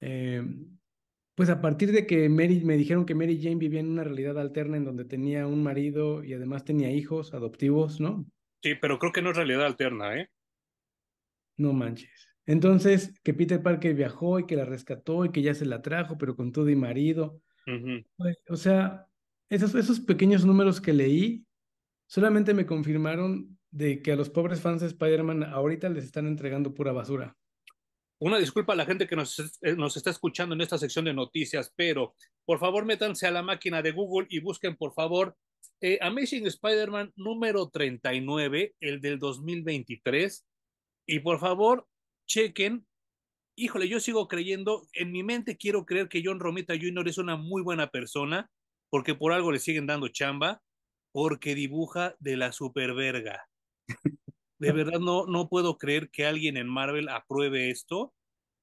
Eh, pues a partir de que Mary, me dijeron que Mary Jane vivía en una realidad alterna en donde tenía un marido y además tenía hijos adoptivos, ¿no? Sí, pero creo que no es realidad alterna, ¿eh? No manches. Entonces, que Peter Parker viajó y que la rescató y que ya se la trajo, pero con todo y marido. Pues, o sea, esos, esos pequeños números que leí solamente me confirmaron de que a los pobres fans de Spider-Man ahorita les están entregando pura basura. Una disculpa a la gente que nos, eh, nos, está escuchando en esta sección de noticias, pero por favor métanse a la máquina de Google y busquen por favor eh, Amazing Spider-Man número 39, el del 2023. Y por favor, chequen. Híjole, yo sigo creyendo, en mi mente quiero creer que John Romita Jr. es una muy buena persona, porque por algo le siguen dando chamba, porque dibuja de la superverga de verdad no, no puedo creer que alguien en Marvel apruebe esto.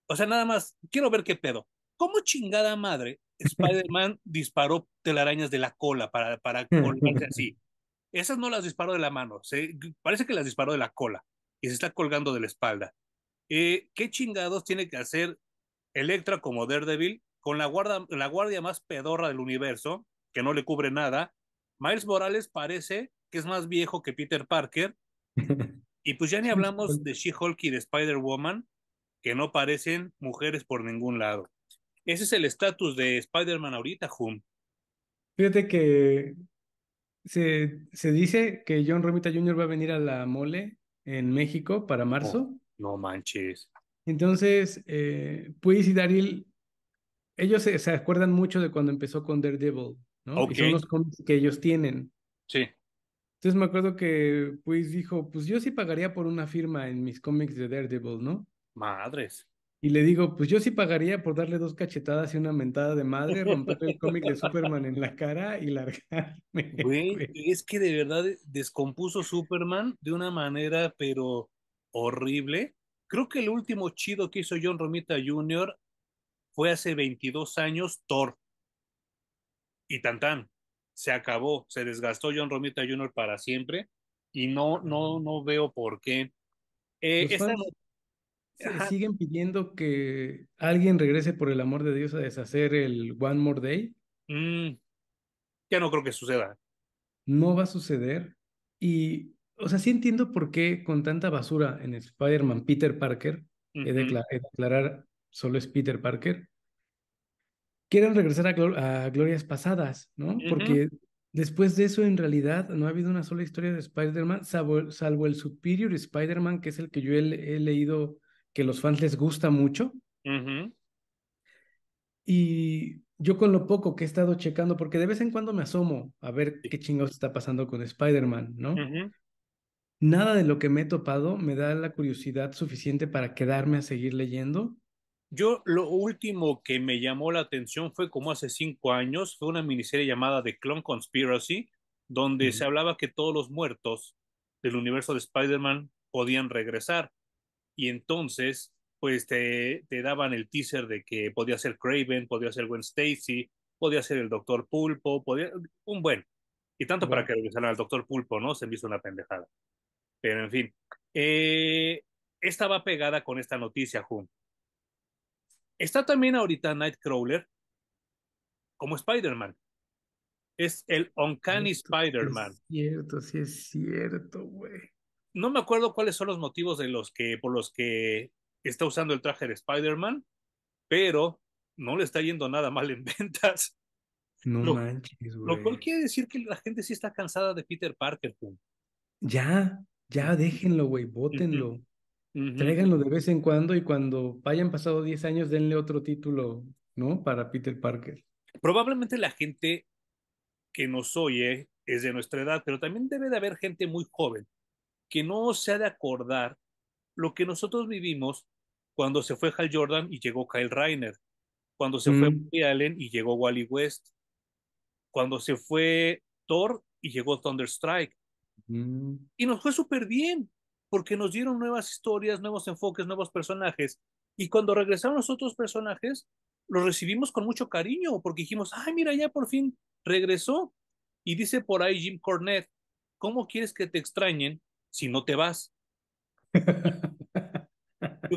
O sea, nada más, quiero ver qué pedo. ¿Cómo chingada madre Spider-Man disparó telarañas de la cola para, para colgarse así? Esas no las disparó de la mano, parece que las disparó de la cola y se está colgando de la espalda. Eh, ¿Qué chingados tiene que hacer Electra como Daredevil con la, guarda, la guardia más pedorra del universo, que no le cubre nada? Miles Morales parece que es más viejo que Peter Parker Y pues ya ni hablamos de She-Hulk y de Spider-Woman, que no parecen mujeres por ningún lado. Ese es el estatus de Spider-Man ahorita, Hum. Fíjate que se, se, dice que John Romita Jr. va a venir a la mole en México para oh, marzo. no manches. Entonces, eh, Puis y Daryl, ellos se, acuerdan mucho de cuando empezó con Daredevil, ¿no? Que son los cómics que ellos tienen. Sí. Entonces me acuerdo que pues dijo, pues yo sí pagaría por una firma en mis cómics de Daredevil, ¿no? Madres. Y le digo, pues yo sí pagaría por darle dos cachetadas y una mentada de madre, romper el cómic de Superman en la cara y largarme. Güey, es que de verdad descompuso Superman de una manera, pero horrible. Creo que el último chido que hizo John Romita Jr. fue hace 22 años, Thor. Y tan se acabó, se desgastó John Romita Jr. para siempre y no, no, no veo por qué. Eh, siguen pidiendo que alguien regrese por el amor de Dios a deshacer el One More Day. Mm. ya no creo que suceda. No va a suceder. Y, o sea, sí entiendo por qué con tanta basura en Spider-Man Peter Parker, he, declarar solo es Peter Parker, quieren regresar a, glorias pasadas, ¿no? Porque después de eso, en realidad, no ha habido una sola historia de Spider-Man, salvo, el Superior Spider-Man, que es el que yo he, leído que los fans les gusta mucho. Y yo con lo poco que he estado checando, porque de vez en cuando me asomo a ver qué chingados está pasando con Spider-Man, ¿no? Nada de lo que me he topado me da la curiosidad suficiente para quedarme a seguir leyendo yo lo último que me llamó la atención fue como hace cinco años, fue una miniserie llamada The Clone Conspiracy, donde se hablaba que todos los muertos del universo de Spider-Man podían regresar. Y entonces, pues te, daban el teaser de que podía ser Craven, podía ser Gwen Stacy, podía ser el Doctor Pulpo, podía, un buen. Y tanto para que regresara al Doctor Pulpo, ¿no? Se me hizo una pendejada. Pero en fin, eh, estaba pegada con esta noticia, junto Está también ahorita Nightcrawler como Spider-Man. Es el Uncanny Spider-Man. Es cierto, sí es cierto, güey. No me acuerdo cuáles son los motivos de los que, por los que está usando el traje de Spider-Man, pero no le está yendo nada mal en ventas. No lo, manches, güey. Lo cual quiere decir que la gente sí está cansada de Peter Parker, Ya, ya, déjenlo, güey, bótenlo. Tráiganlo de vez en cuando y cuando hayan pasado 10 años, denle otro título, ¿no? Para Peter Parker. Probablemente la gente que nos oye eh, es de nuestra edad, pero también debe de haber gente muy joven que no se ha de acordar lo que nosotros vivimos cuando se fue Hal Jordan y llegó Kyle Reiner, cuando se fue mm. Woody Allen y llegó Wally West, cuando se fue Thor y llegó Thunderstrike. Mm. Y nos fue súper bien porque nos dieron nuevas historias, nuevos enfoques, nuevos personajes. Y cuando regresaron los otros personajes, los recibimos con mucho cariño, porque dijimos, ay, mira, ya por fin regresó. Y dice por ahí Jim Cornette, ¿cómo quieres que te extrañen si no te vas? Yo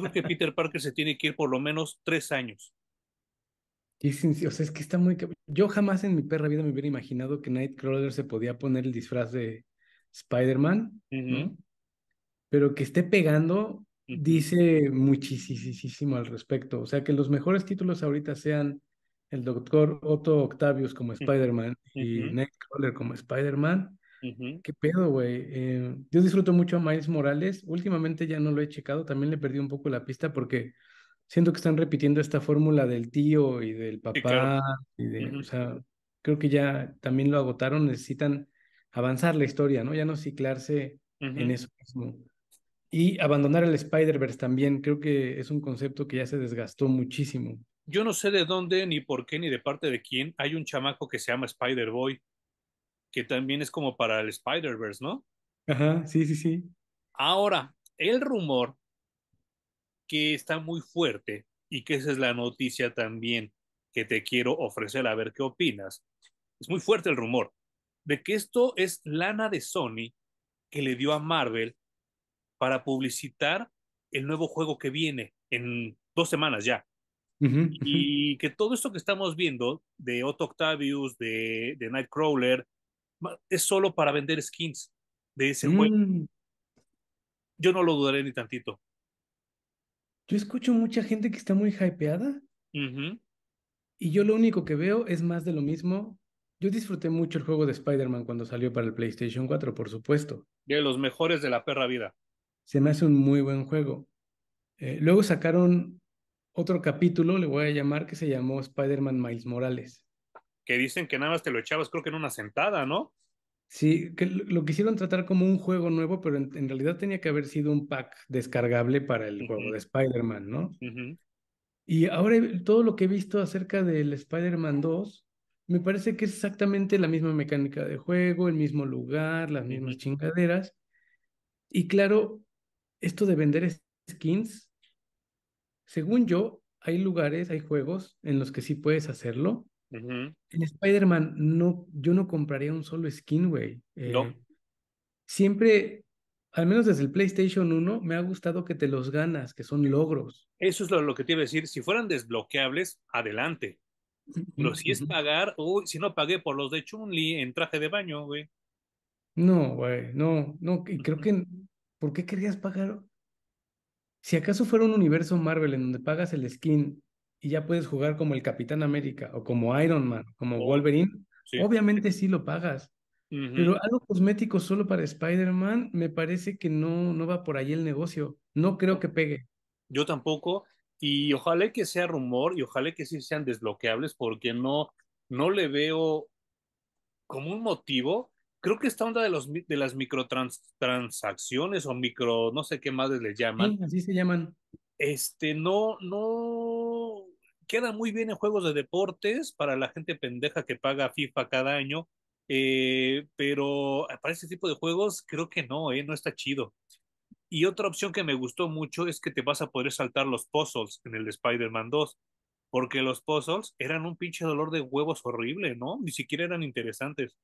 creo que Peter Parker se tiene que ir por lo menos tres años. Es, que está muy... Yo jamás en mi perra vida me hubiera imaginado que Nightcrawler se podía poner el disfraz de Spider-Man pero que esté pegando dice muchísimo al respecto. O sea, que los mejores títulos ahorita sean el doctor Otto Octavius como Spider-Man y Ned -huh. como Spider-Man. ¿Qué pedo, güey? Eh, yo disfruto mucho a Miles Morales. Últimamente ya no lo he checado. También le perdí un poco la pista porque siento que están repitiendo esta fórmula del tío y del papá. O sea, creo que ya también lo agotaron. Necesitan avanzar la historia, ¿no? Ya no ciclarse en eso mismo. Y abandonar el Spider-Verse también, creo que es un concepto que ya se desgastó muchísimo. Yo no sé de dónde, ni por qué, ni de parte de quién. Hay un chamaco que se llama Spider-Boy, que también es como para el Spider-Verse, ¿no? Ajá, sí, sí, sí. Ahora, el rumor que está muy fuerte y que esa es la noticia también que te quiero ofrecer, a ver qué opinas. Es muy fuerte el rumor de que esto es lana de Sony que le dio a Marvel para publicitar el nuevo juego que viene en dos semanas ya. Y que todo esto que estamos viendo de Otto Octavius, de, Nightcrawler, es solo para vender skins de ese juego. Mm. Yo no lo dudaré ni tantito. Yo escucho mucha gente que está muy hypeada. Y yo lo único que veo es más de lo mismo. Yo disfruté mucho el juego de Spider-Man cuando salió para el PlayStation 4, por supuesto. De los mejores de la perra vida. Se me hace un muy buen juego. Eh, luego sacaron otro capítulo, le voy a llamar, que se llamó Spider-Man Miles Morales. Que dicen que nada más te lo echabas, creo que en una sentada, ¿no? Sí, que lo quisieron tratar como un juego nuevo, pero en, realidad tenía que haber sido un pack descargable para el juego de Spider-Man, ¿no? Y ahora todo lo que he visto acerca del Spider-Man 2, me parece que es exactamente la misma mecánica de juego, el mismo lugar, las mismas chingaderas. Y claro, esto de vender skins, según yo, hay lugares, hay juegos en los que sí puedes hacerlo. En Spider-Man, no, yo no compraría un solo skin, güey. Eh, no. Siempre, al menos desde el PlayStation 1, me ha gustado que te los ganas, que son logros. Eso es lo, que te iba a decir. Si fueran desbloqueables, adelante. Pero si es pagar, uy, si no pagué por los de Chun-Li en traje de baño, güey. No, güey, no, no, creo que ¿Por qué querías pagar? Si acaso fuera un universo Marvel en donde pagas el skin y ya puedes jugar como el Capitán América o como Iron Man, como oh, Wolverine, obviamente sí lo pagas. Pero algo cosmético solo para Spider-Man, me parece que no, no va por ahí el negocio. No creo que pegue. Yo tampoco. Y ojalá que sea rumor y ojalá que sí sean desbloqueables porque no, no le veo como un motivo creo que esta onda de, los, de las microtransacciones o micro, no sé qué más les llaman. Sí, así se llaman. Este, no, no queda muy bien en juegos de deportes para la gente pendeja que paga FIFA cada año, eh, pero para ese tipo de juegos creo que no, eh, no está chido. Y otra opción que me gustó mucho es que te vas a poder saltar los puzzles en el Spider-Man 2 porque los puzzles eran un pinche dolor de huevos horrible, ¿no? Ni siquiera eran interesantes.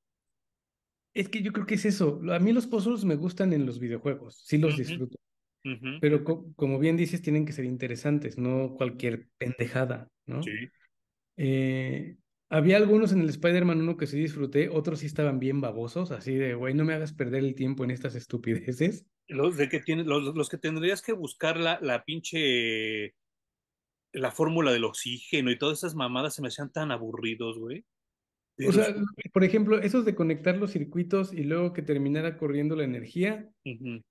Es que yo creo que es eso. A mí los puzzles me gustan en los videojuegos, sí los disfruto. Pero como bien dices, tienen que ser interesantes, no cualquier pendejada, ¿no? Sí. Eh, había algunos en el Spider-Man 1 que sí disfruté, otros sí estaban bien babosos, así de, güey, no me hagas perder el tiempo en estas estupideces. Los, de que tienen los, los, que tendrías que buscar la, la pinche, la fórmula del oxígeno y todas esas mamadas se me hacían tan aburridos, güey. O sea, por ejemplo, esos de conectar los circuitos y luego que terminara corriendo la energía,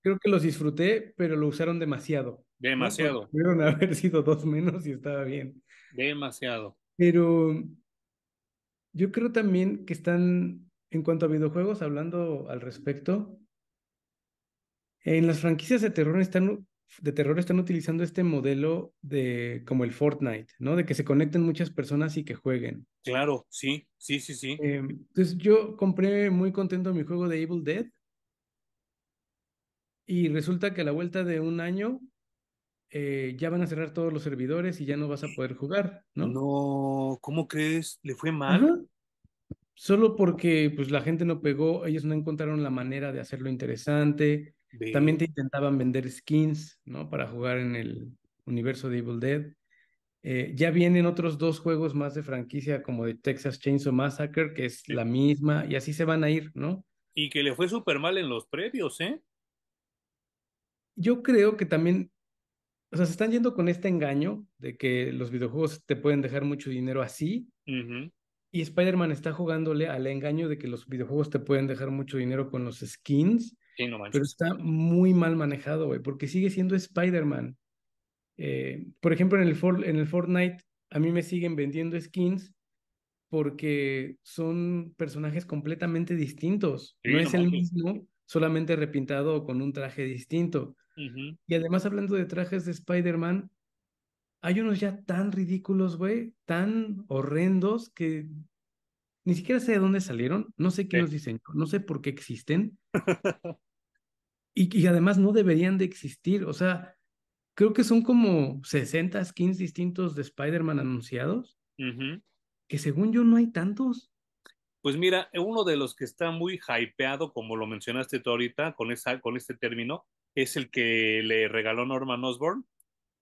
creo que los disfruté, pero lo usaron demasiado. Demasiado. Pudieron haber sido dos menos y estaba bien. Demasiado. Pero yo creo también que están, en cuanto a videojuegos, hablando al respecto, en las franquicias de terror están de terror están utilizando este modelo de como el Fortnite, ¿no? De que se conecten muchas personas y que jueguen. Claro, sí, sí, sí, sí. Eh, entonces yo compré muy contento mi juego de Evil Dead y resulta que a la vuelta de un año eh, ya van a cerrar todos los servidores y ya no vas a poder jugar, ¿no? No, ¿cómo crees? ¿Le fue mal? Solo porque pues la gente no pegó, ellos no encontraron la manera de hacerlo interesante también te intentaban vender skins, ¿no? Para jugar en el universo de Evil Dead. Eh, ya vienen otros dos juegos más de franquicia, como de Texas Chainsaw Massacre, que es la misma, y así se van a ir, ¿no? Y que le fue súper mal en los previos, ¿eh? Yo creo que también, o sea, se están yendo con este engaño de que los videojuegos te pueden dejar mucho dinero así, y Spider-Man está jugándole al engaño de que los videojuegos te pueden dejar mucho dinero con los skins, pero está muy mal manejado, güey, porque sigue siendo Spider-Man. Eh, por ejemplo, en el, Fortnite, a mí me siguen vendiendo skins porque son personajes completamente distintos. no, es el mismo, solamente repintado con un traje distinto. Y además, hablando de trajes de Spider-Man, hay unos ya tan ridículos, güey, tan horrendos que ni siquiera sé de dónde salieron, no sé qué los diseñó, no sé por qué existen, y, además no deberían de existir. O sea, creo que son como 60 skins distintos de Spider-Man anunciados, que según yo no hay tantos. Pues mira, uno de los que está muy hypeado, como lo mencionaste tú ahorita, con, esa, con este término, es el que le regaló Norman Osborn,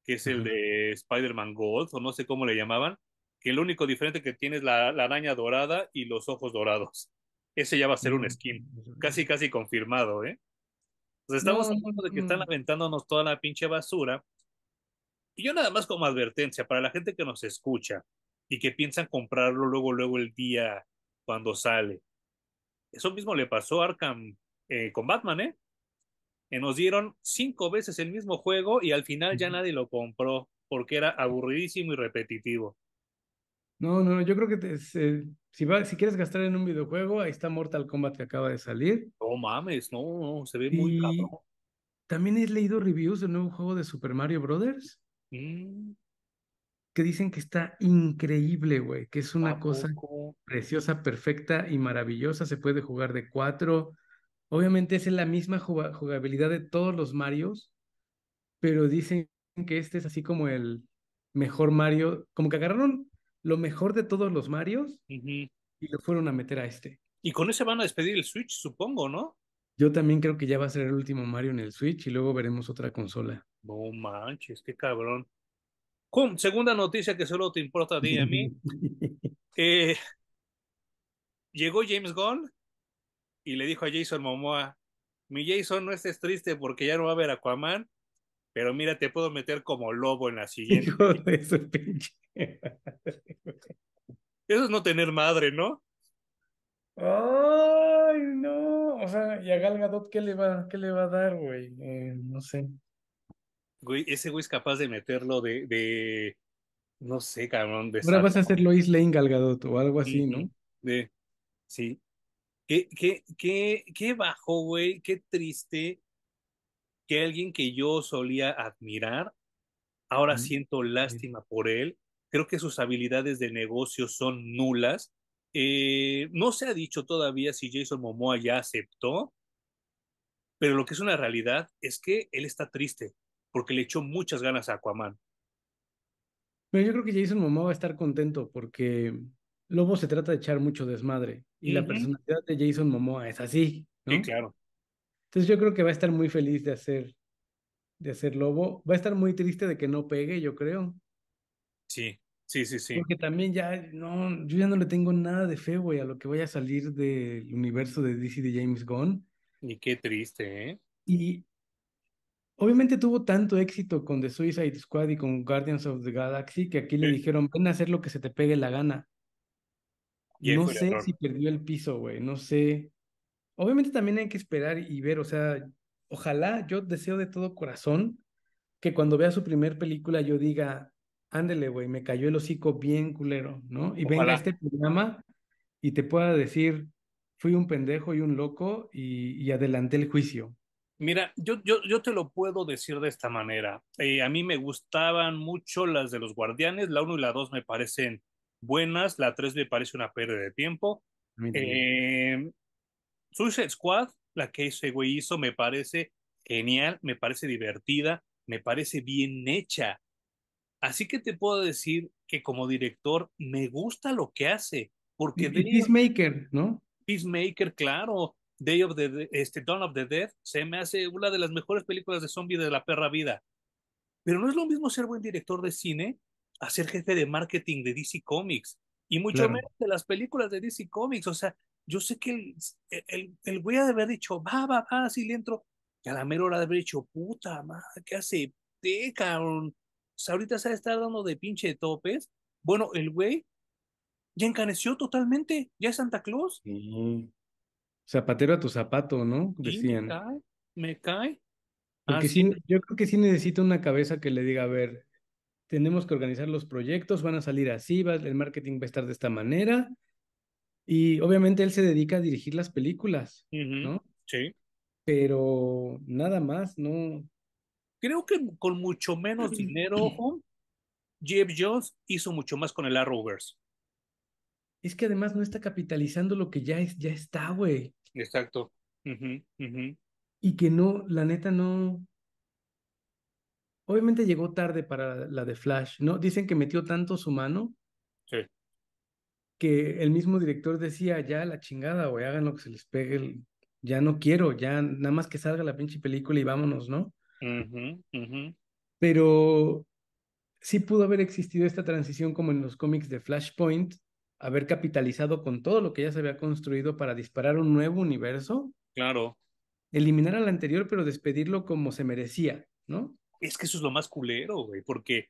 que es el de Spider-Man Gold, o no sé cómo le llamaban, que el único diferente que tiene es la, la araña dorada y los ojos dorados. Ese ya va a ser un mm, skin, casi, casi confirmado, ¿eh? estamos hablando de que están mm. aventándonos toda la pinche basura. Y yo nada más como advertencia para la gente que nos escucha y que piensan comprarlo luego, luego el día cuando sale. Eso mismo le pasó a Arkham eh, con Batman, eh, nos dieron cinco veces el mismo juego y al final ya nadie lo compró porque era aburridísimo y repetitivo. No, no, yo creo que te, si, si quieres gastar en un videojuego, ahí está Mortal Kombat que acaba de salir. No mames, no, no se ve muy cabrón. También he leído reviews del nuevo juego de Super Mario Brothers. Mm. Que dicen que está increíble, güey, que es una cosa preciosa, perfecta y maravillosa. Se puede jugar de cuatro. Obviamente es la misma jugabilidad de todos los Marios, pero dicen que este es así como el mejor Mario. Como que agarraron lo mejor de todos los Marios y lo fueron a meter a este. Y con ese van a despedir el Switch, supongo, ¿no? Yo también creo que ya va a ser el último Mario en el Switch y luego veremos otra consola. No manches, qué cabrón. ¡Cum! Segunda noticia que solo te importa a ti y a mí. Eh, llegó James Gunn y le dijo a Jason Momoa, mi Jason, no estés triste porque ya no va a haber Aquaman, pero mira, te puedo meter como lobo en la siguiente. pinche Eso es no tener madre, ¿no? Ay, no. O sea, ¿y a Gal qué le va, qué le va a dar, güey? Eh, no sé. Güey, ese güey es capaz de meterlo de, no sé, cabrón. De Ahora vas a hacer Lois Lane Gal o algo así, ¿no? sí. Qué, qué, qué, qué bajo, güey, qué triste que alguien que yo solía admirar, ahora siento lástima por él Creo que sus habilidades de negocio son nulas. Eh, no se ha dicho todavía si Jason Momoa ya aceptó, pero lo que es una realidad es que él está triste porque le echó muchas ganas a Aquaman. yo creo que Jason Momoa va a estar contento porque Lobo se trata de echar mucho desmadre y la personalidad de Jason Momoa es así. claro. Entonces yo creo que va a estar muy feliz de hacer de hacer Lobo. Va a estar muy triste de que no pegue, yo creo. Sí. Sí, sí, sí. Porque también ya, no, yo ya no le tengo nada de fe, güey, a lo que vaya a salir del universo de DC de James Gunn. Y qué triste, ¿eh? Y obviamente tuvo tanto éxito con The Suicide Squad y con Guardians of the Galaxy que aquí le dijeron, ven a hacer lo que se te pegue la gana. no sé si perdió el piso, güey, no sé. Obviamente también hay que esperar y ver, o sea, ojalá yo deseo de todo corazón que cuando vea su primer película yo diga, ándele, güey, me cayó el hocico bien culero, ¿no? Y venga a este programa y te pueda decir, fui un pendejo y un loco y, adelanté el juicio. Mira, yo, yo, yo, te lo puedo decir de esta manera. Eh, a mí me gustaban mucho las de los guardianes, la 1 y la 2 me parecen buenas, la 3 me parece una pérdida de tiempo. Eh, Suicide Squad, la que ese güey hizo, me parece genial, me parece divertida, me parece bien hecha. Así que te puedo decir que como director me gusta lo que hace, porque... Peacemaker, ¿no? Peacemaker, claro. Day of the este, Dawn of the Dead se me hace una de las mejores películas de zombie de la perra vida. Pero no es lo mismo ser buen director de cine a ser jefe de marketing de DC Comics y mucho menos de las películas de DC Comics. O sea, yo sé que el, el, el güey ha de haber dicho, va, va, va, así le entro. Y a la mera hora de haber dicho, puta madre, ¿qué hace? Este cabrón? ahorita se está dando de pinche de topes. Bueno, el güey ya encaneció totalmente, ya es Santa Claus. Zapatero a tu zapato, ¿no? Decían. me cae, me cae. Porque sí, yo creo que sí necesita una cabeza que le diga, a ver, tenemos que organizar los proyectos, van a salir así, el marketing va a estar de esta manera. Y obviamente él se dedica a dirigir las películas, ¿no? Sí. Pero nada más, no, Creo que con mucho menos dinero, ojo, Jeff Jones hizo mucho más con el Arrowverse. Es que además no está capitalizando lo que ya, es, ya está, güey. Exacto. Y que no, la neta no. Obviamente llegó tarde para la de Flash, ¿no? Dicen que metió tanto su mano. Que el mismo director decía, ya la chingada, güey, hagan lo que se les pegue, ya no quiero, ya nada más que salga la pinche película y vámonos, ¿no? pero sí pudo haber existido esta transición como en los cómics de Flashpoint, haber capitalizado con todo lo que ya se había construido para disparar un nuevo universo, Claro. eliminar al anterior, pero despedirlo como se merecía, ¿no? Es que eso es lo más culero, güey, porque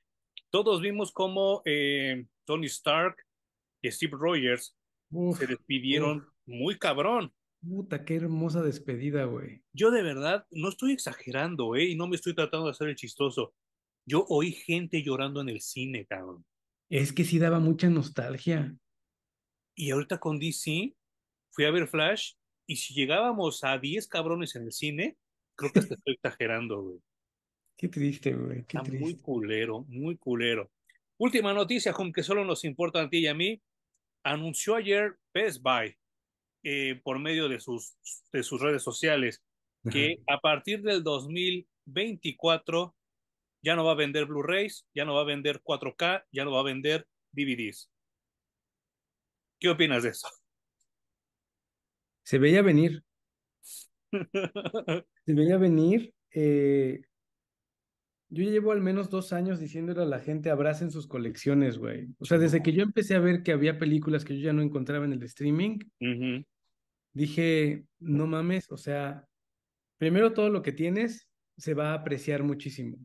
todos vimos cómo eh, Tony Stark y Steve Rogers se despidieron muy cabrón. Puta, qué hermosa despedida, güey. Yo de verdad no estoy exagerando, ¿eh? Y no me estoy tratando de hacer el chistoso. Yo oí gente llorando en el cine, cabrón. Es que sí daba mucha nostalgia. Y ahorita con DC fui a ver Flash y si llegábamos a 10 cabrones en el cine, creo que hasta estoy exagerando, güey. Qué triste, güey. Está muy culero, muy culero. Última noticia, con que solo nos importa a ti y a mí. Anunció ayer Best Buy eh, por medio de sus, de sus redes sociales que a partir del 2024 ya no va a vender Blu-rays, ya no va a vender 4K, ya no va a vender DVDs. ¿Qué opinas de eso? Se veía venir. Se veía venir. Eh, yo llevo al menos dos años diciéndole a la gente abracen sus colecciones, güey. O sea, desde que yo empecé a ver que había películas que yo ya no encontraba en el streaming, dije, no mames, o sea, primero todo lo que tienes se va a apreciar muchísimo.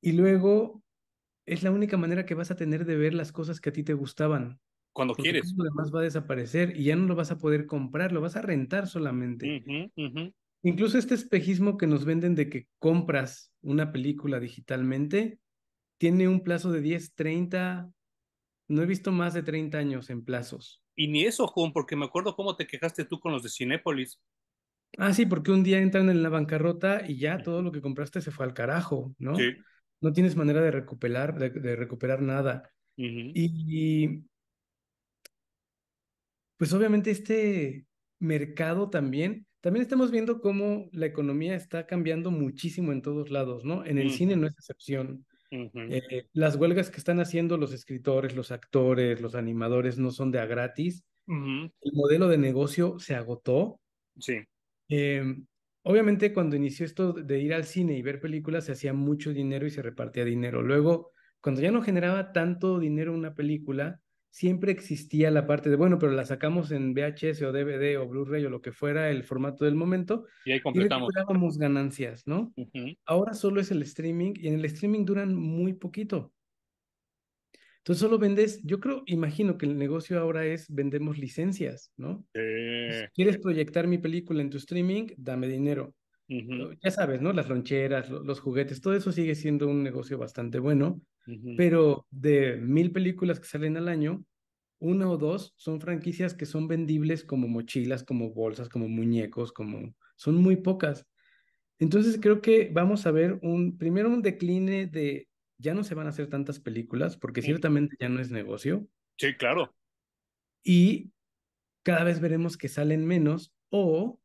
Y luego es la única manera que vas a tener de ver las cosas que a ti te gustaban. Cuando quieres. Lo demás va a desaparecer y ya no lo vas a poder comprar, lo vas a rentar solamente. Incluso este espejismo que nos venden de que compras una película digitalmente tiene un plazo de 10, 30, no he visto más de 30 años en plazos. Y ni eso, Juan, porque me acuerdo cómo te quejaste tú con los de Cinépolis. Ah, sí, porque un día entran en la bancarrota y ya todo lo que compraste se fue al carajo, ¿no? Sí. No tienes manera de recuperar, de, recuperar nada. y, pues obviamente este mercado también, también estamos viendo cómo la economía está cambiando muchísimo en todos lados, ¿no? En el cine no es excepción. Eh, las huelgas que están haciendo los escritores, los actores, los animadores no son de a gratis. El modelo de negocio se agotó. Sí. Em, obviamente cuando inició esto de ir al cine y ver películas se hacía mucho dinero y se repartía dinero. Luego, cuando ya no generaba tanto dinero una película, siempre existía la parte de, bueno, pero la sacamos en VHS o DVD o Blu-ray o lo que fuera el formato del momento. Y ahí completamos. ganancias, ¿no? Ahora solo es el streaming y en el streaming duran muy poquito. Entonces solo vendes, yo creo, imagino que el negocio ahora es vendemos licencias, ¿no? quieres proyectar mi película en tu streaming, dame dinero. Ya sabes, ¿no? Las loncheras, los juguetes, todo eso sigue siendo un negocio bastante bueno, pero de mil películas que salen al año, una o dos son franquicias que son vendibles como mochilas, como bolsas, como muñecos, como son muy pocas. Entonces creo que vamos a ver un, primero un decline de, ya no se van a hacer tantas películas, porque ciertamente ya no es negocio. Sí, claro. Y cada vez veremos que salen menos o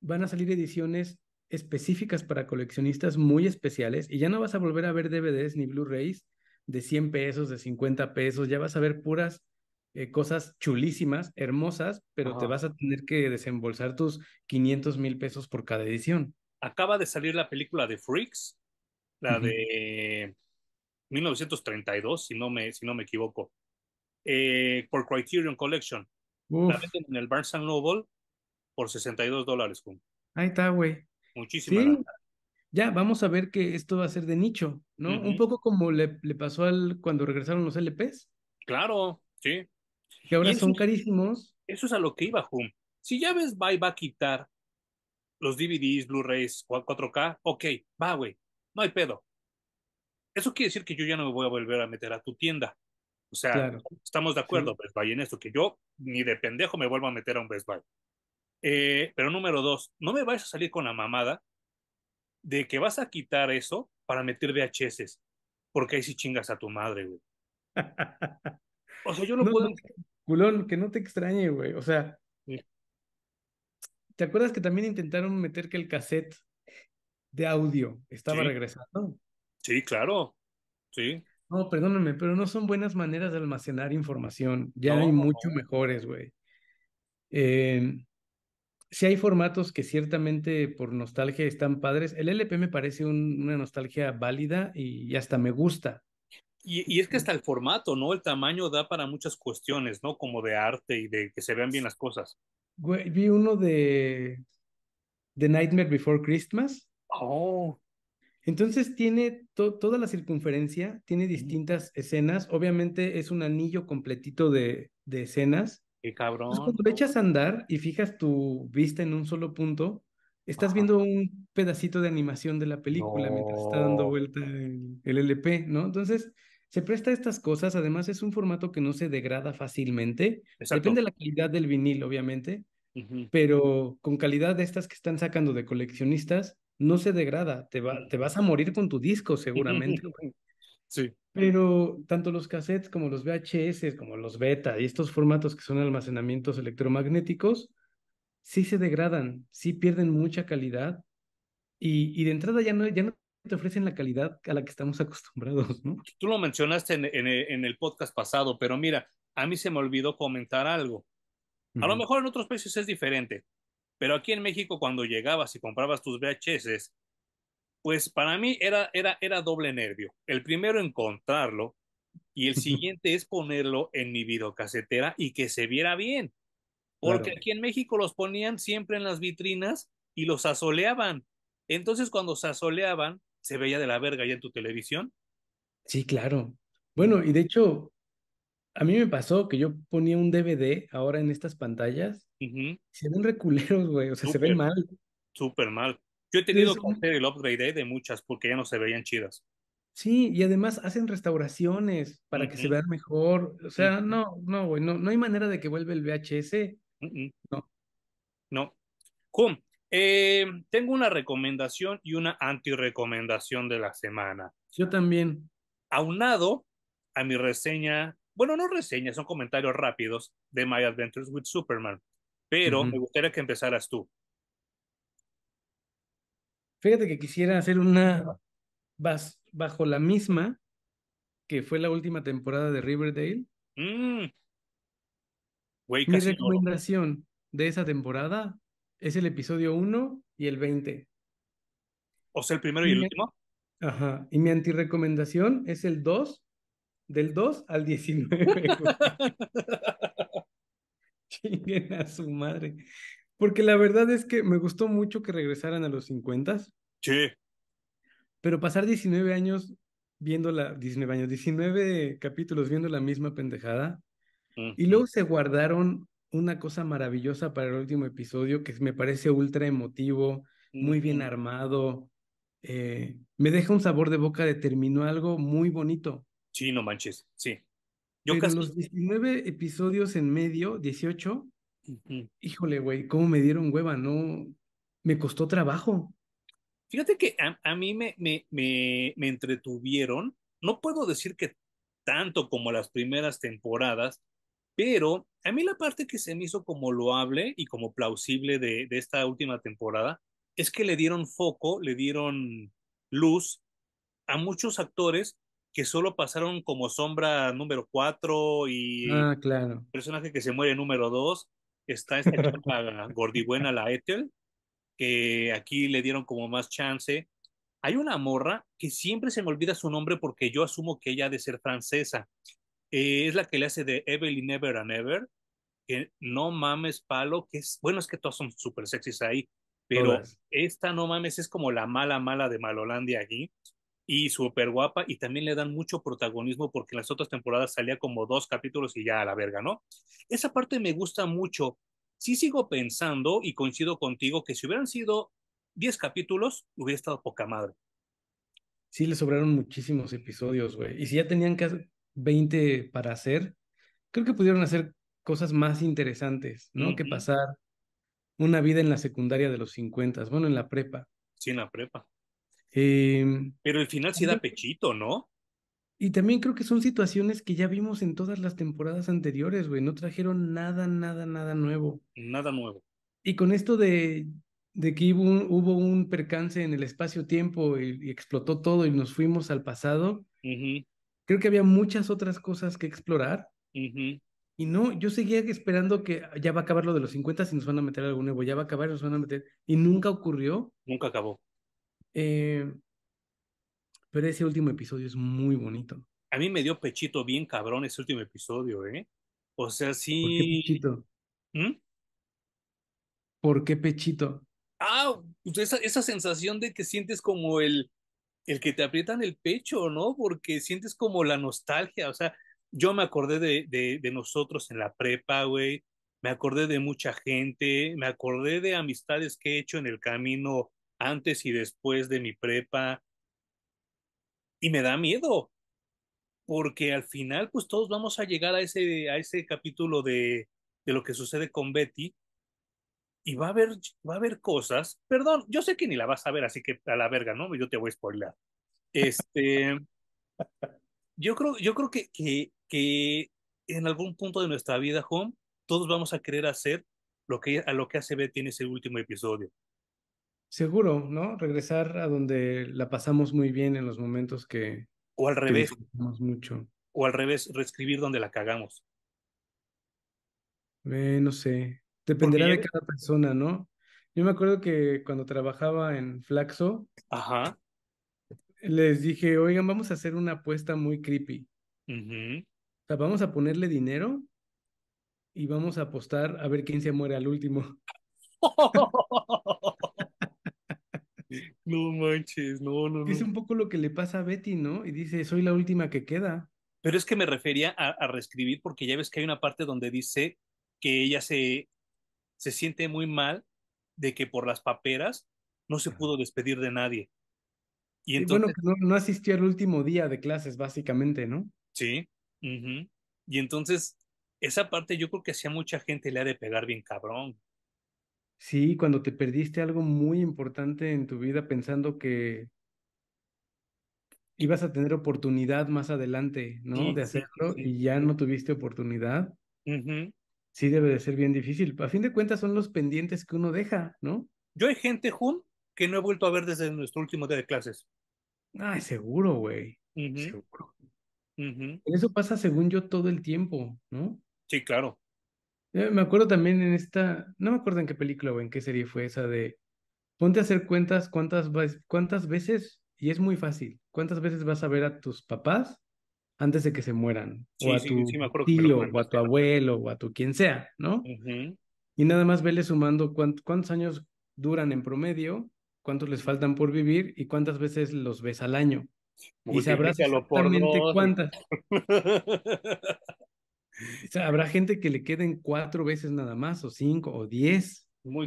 van a salir ediciones específicas para coleccionistas muy especiales y ya no vas a volver a ver DVDs ni Blu-rays de 100 pesos, de 50 pesos, ya vas a ver puras eh, cosas chulísimas, hermosas, pero te vas a tener que desembolsar tus 500 mil pesos por cada edición. Acaba de salir la película de Freaks, la de 1932, si no me, si no me equivoco, eh, por Criterion Collection. La en el Barnes Noble por 62 dólares. Ahí está, güey. Muchísimo. Ya, vamos a ver que esto va a ser de nicho, ¿no? Un poco como le, pasó al cuando regresaron los LPs. Claro, sí. Que ahora son carísimos. Eso es a lo que iba, Hum. Si ya ves, va a quitar los DVDs, Blu-rays, 4K, ok, va, güey, no hay pedo. Eso quiere decir que yo ya no me voy a volver a meter a tu tienda. O sea, estamos de acuerdo, Best Buy, en esto, que yo ni de pendejo me vuelvo a meter a un Best Buy. Eh, pero número dos, no me vayas a salir con la mamada de que vas a quitar eso para meter VHS, porque ahí sí chingas a tu madre, güey. O sea, yo no, puedo. culón, que no te extrañe, güey. O sea, ¿te acuerdas que también intentaron meter que el cassette de audio estaba regresando? Sí, claro. Sí. No, perdóname, pero no son buenas maneras de almacenar información. Ya hay mucho mejores, güey. Em, si hay formatos que ciertamente por nostalgia están padres. El LP me parece una nostalgia válida y, hasta me gusta. Y, es que hasta el formato, ¿no? El tamaño da para muchas cuestiones, ¿no? Como de arte y de que se vean bien las cosas. vi uno de The Nightmare Before Christmas. Oh. Entonces tiene toda la circunferencia, tiene distintas escenas. Obviamente es un anillo completito de, de escenas cabrón. Entonces, cuando echas a andar y fijas tu vista en un solo punto, estás viendo un pedacito de animación de la película mientras está dando vuelta el, LP, ¿no? Entonces, se presta estas cosas. Además, es un formato que no se degrada fácilmente. Depende de la calidad del vinil, obviamente, pero con calidad de estas que están sacando de coleccionistas, no se degrada. Te, vas a morir con tu disco, seguramente. Sí. Pero tanto los cassettes como los VHS, como los beta y estos formatos que son almacenamientos electromagnéticos, sí se degradan, sí pierden mucha calidad y, de entrada ya no, ya no te ofrecen la calidad a la que estamos acostumbrados, ¿no? Tú lo mencionaste en, el podcast pasado, pero mira, a mí se me olvidó comentar algo. A lo mejor en otros países es diferente, pero aquí en México cuando llegabas y comprabas tus VHS, pues para mí era, era, era doble nervio. El primero encontrarlo y el siguiente es ponerlo en mi videocasetera y que se viera bien. Porque aquí en México los ponían siempre en las vitrinas y los asoleaban. Entonces cuando se asoleaban, se veía de la verga ya en tu televisión. Sí, claro. Bueno, y de hecho, a mí me pasó que yo ponía un DVD ahora en estas pantallas. Se ven reculeros, güey. O sea, se ven mal. Súper mal. Yo he tenido que hacer el upgrade eh, de muchas porque ya no se veían chidas. Sí, y además hacen restauraciones para que se vean mejor. O sea, no, no, güey, no, hay manera de que vuelva el VHS. No. No. Cum, eh, tengo una recomendación y una anti-recomendación de la semana. Yo también. Aunado a mi reseña, bueno, no reseña, son comentarios rápidos de My Adventures with Superman, pero me gustaría que empezaras tú. Fíjate que quisiera hacer una bajo la misma que fue la última temporada de Riverdale. Mm. Mi recomendación de esa temporada es el episodio 1 y el 20. O sea, el primero y, el último. Ajá. Y mi antirecomendación es el 2, del 2 al 19. Chinguen a su madre. Porque la verdad es que me gustó mucho que regresaran a los 50. Sí. Pero pasar 19 años viendo la, 19 años, 19 capítulos viendo la misma pendejada. Y luego se guardaron una cosa maravillosa para el último episodio que me parece ultra emotivo, muy bien armado. Eh, me deja un sabor de boca de terminó algo muy bonito. Sí, no manches, sí. Yo Pero los 19 episodios en medio, 18, Híjole, güey, ¿cómo me dieron hueva? No, me costó trabajo. Fíjate que a, mí me, me, me, me, entretuvieron, no puedo decir que tanto como las primeras temporadas, pero a mí la parte que se me hizo como loable y como plausible de, esta última temporada es que le dieron foco, le dieron luz a muchos actores que solo pasaron como sombra número cuatro y ah, personaje que se muere número 2 Está esta la gordibuena, la Ethel, que aquí le dieron como más chance. Hay una morra que siempre se me olvida su nombre porque yo asumo que ella ha de ser francesa. Eh, es la que le hace de Evelyn Ever and Ever, que no mames, palo, que es, bueno, es que todos son súper sexys ahí, pero esta no mames es como la mala mala de Malolandia aquí y súper guapa y también le dan mucho protagonismo porque en las otras temporadas salía como dos capítulos y ya a la verga, ¿no? Esa parte me gusta mucho. Sí sigo pensando y coincido contigo que si hubieran sido diez capítulos, hubiera estado poca madre. Sí, le sobraron muchísimos episodios, güey. Y si ya tenían casi 20 para hacer, creo que pudieron hacer cosas más interesantes, ¿no? Que pasar una vida en la secundaria de los 50, bueno, en la prepa. Sí, en la prepa. Em, Pero el final sí da pechito, ¿no? Y también creo que son situaciones que ya vimos en todas las temporadas anteriores, güey. No trajeron nada, nada, nada nuevo. Nada nuevo. Y con esto de, de que hubo un, percance en el espacio-tiempo y, explotó todo y nos fuimos al pasado, creo que había muchas otras cosas que explorar. Y no, yo seguía esperando que ya va a acabar lo de los 50 y nos van a meter algo nuevo, ya va a acabar, nos van a meter. Y nunca ocurrió. Nunca acabó. Eh, pero ese último episodio es muy bonito. A mí me dio pechito bien cabrón ese último episodio, ¿eh? O sea, sí. ¿Mm? ¿Por qué pechito? Ah, pues, esa, sensación de que sientes como el, el que te aprietan el pecho, ¿no? Porque sientes como la nostalgia, o sea, yo me acordé de, de nosotros en la prepa, güey, me acordé de mucha gente, me acordé de amistades que he hecho en el camino antes y después de mi prepa. Y me da miedo, porque al final, pues todos vamos a llegar a ese, a ese capítulo de, de lo que sucede con Betty. Y va a haber, va a haber cosas. Perdón, yo sé que ni la vas a ver, así que a la verga, ¿no? Yo te voy a spoiler. Este. yo creo, yo creo que, que, que en algún punto de nuestra vida, Home, todos vamos a querer hacer lo que, a lo que hace Betty en ese último episodio. Seguro, ¿no? Regresar a donde la pasamos muy bien en los momentos que... O al revés. Mucho. O al revés, reescribir donde la cagamos. Eh, no sé. Dependerá de cada persona, ¿no? Yo me acuerdo que cuando trabajaba en Flaxo, Ajá. les dije, oigan, vamos a hacer una apuesta muy creepy. O sea, vamos a ponerle dinero y vamos a apostar a ver quién se muere al último. No manches, no, no, dice un poco lo que le pasa a Betty, ¿no? Y dice, soy la última que queda. Pero es que me refería a, reescribir porque ya ves que hay una parte donde dice que ella se, se siente muy mal de que por las paperas no se pudo despedir de nadie. Y entonces... bueno, no, asistió al último día de clases, básicamente, ¿no? Sí. Y entonces, esa parte yo creo que a mucha gente le ha de pegar bien cabrón. Sí, cuando te perdiste algo muy importante en tu vida pensando que ibas a tener oportunidad más adelante, ¿no? de hacerlo y ya no tuviste oportunidad. Sí, debe de ser bien difícil. A fin de cuentas son los pendientes que uno deja, ¿no? Yo hay gente, Jun, que no he vuelto a ver desde nuestro último día de clases. Ay, seguro, güey. Eso pasa, según yo, todo el tiempo, ¿no? Sí, claro. Eh, me acuerdo también en esta, no me acuerdo en qué película o en qué serie fue esa de ponte a hacer cuentas cuántas, cuántas veces, y es muy fácil, cuántas veces vas a ver a tus papás antes de que se mueran, o a tu tío, o a tu abuelo, o a tu quien sea, ¿no? Y nada más vele sumando cuántos años duran en promedio, cuántos les faltan por vivir y cuántas veces los ves al año. y sabrás exactamente cuántas. habrá gente que le queden cuatro veces nada más, o cinco, o diez. Muy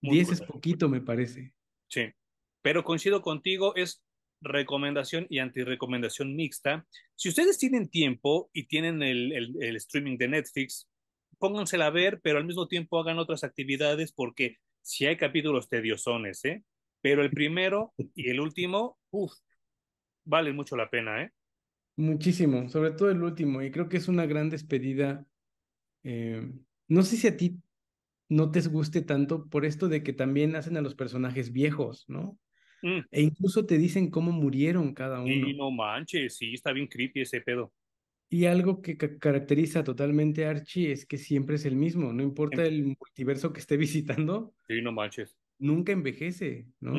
diez es poquito, me parece. Sí, pero coincido contigo, es recomendación y antirecomendación mixta. Si ustedes tienen tiempo y tienen el, el, streaming de Netflix, póngansela a ver, pero al mismo tiempo hagan otras actividades porque si hay capítulos tediosones, ¿eh? Pero el primero y el último, uff, vale mucho la pena, ¿eh? Muchísimo, sobre todo el último, y creo que es una gran despedida. Eh, no sé si a ti no te guste tanto por esto de que también hacen a los personajes viejos, ¿no? Mm. E incluso te dicen cómo murieron cada uno. Y no manches, sí, está bien creepy ese pedo. Y algo que caracteriza totalmente a Archie es que siempre es el mismo, no importa el multiverso que esté visitando. Sí, no manches. Nunca envejece, ¿no?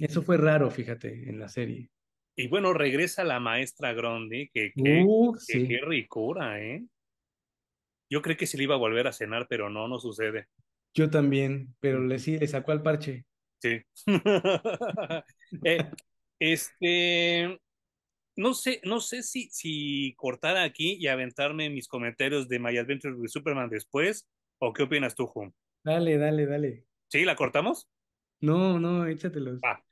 Eso fue raro, fíjate, en la serie. Y bueno, regresa la maestra Grondi, que, qué uh, ricura, ¿eh? Yo creo que se le iba a volver a cenar, pero no, no sucede. Yo también, pero le sí, le sacó al parche. Sí. Eh, este, no sé, no sé si, si cortar aquí y aventarme mis comentarios de My Adventures with Superman después, o qué opinas tú, Jun Dale, dale, dale. ¿Sí? ¿La cortamos? No, no, échatelos. Ah,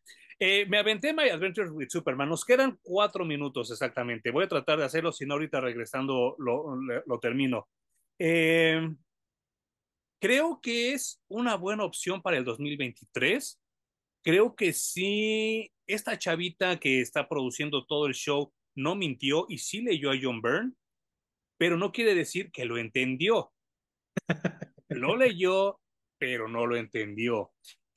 eh, me aventé My Adventures with Superman. Nos quedan cuatro minutos exactamente. Voy a tratar de hacerlo, si no ahorita regresando lo, termino. Eh, creo que es una buena opción para el 2023. Creo que sí, esta chavita que está produciendo todo el show no mintió y sí leyó a John Byrne, pero no quiere decir que lo entendió. Lo leyó, pero no lo entendió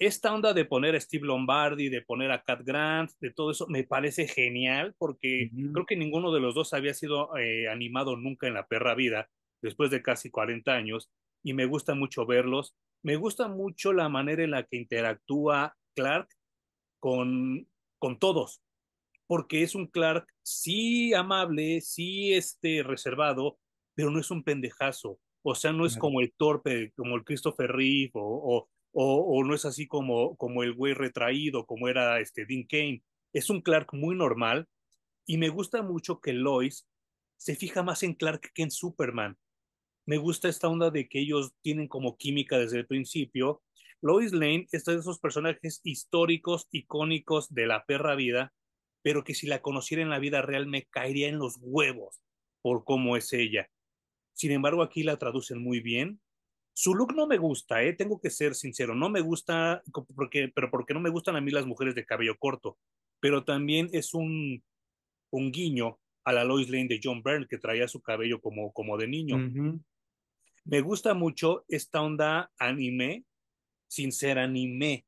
esta onda de poner a Steve Lombardi, de poner a Cat Grant, de todo eso, me parece genial porque creo que ninguno de los dos había sido eh, animado nunca en la perra vida, después de casi 40 años, y me gusta mucho verlos. Me gusta mucho la manera en la que interactúa Clark con, con todos, porque es un Clark sí amable, sí este, reservado, pero no es un pendejazo. O sea, no es como el torpe, como el Christopher Reeve o o, no es así como, como el güey retraído, como era este Dean Kane. Es un Clark muy normal y me gusta mucho que Lois se fija más en Clark que en Superman. Me gusta esta onda de que ellos tienen como química desde el principio. Lois Lane es de esos personajes históricos, icónicos de la perra vida, pero que si la conociera en la vida real me caería en los huevos por cómo es ella. Sin embargo, aquí la traducen muy bien, su look no me gusta, ¿eh? tengo que ser sincero, no me gusta, porque, pero porque no me gustan a mí las mujeres de cabello corto, pero también es un, un guiño a la Lois Lane de John Byrne, que traía su cabello como, como de niño. Me gusta mucho esta onda anime, sin ser anime,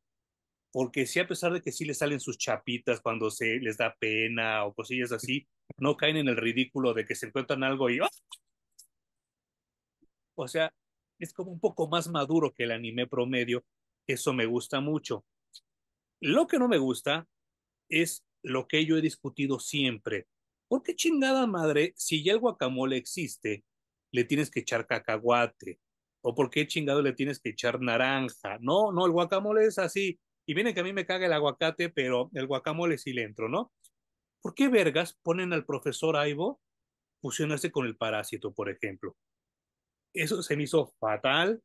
porque sí, a pesar de que sí le salen sus chapitas cuando se les da pena o cosillas así, no caen en el ridículo de que se encuentran algo y... ¡ah! O sea, es como un poco más maduro que el anime promedio. Eso me gusta mucho. Lo que no me gusta es lo que yo he discutido siempre. ¿Por qué chingada madre, si ya el guacamole existe, le tienes que echar cacahuate? ¿O por qué chingado le tienes que echar naranja? No, no, el guacamole es así. Y viene que a mí me caga el aguacate, pero el guacamole sí le entro, ¿no? ¿Por qué vergas ponen al profesor Aibo fusionarse con el parásito, por ejemplo? eso se me hizo fatal.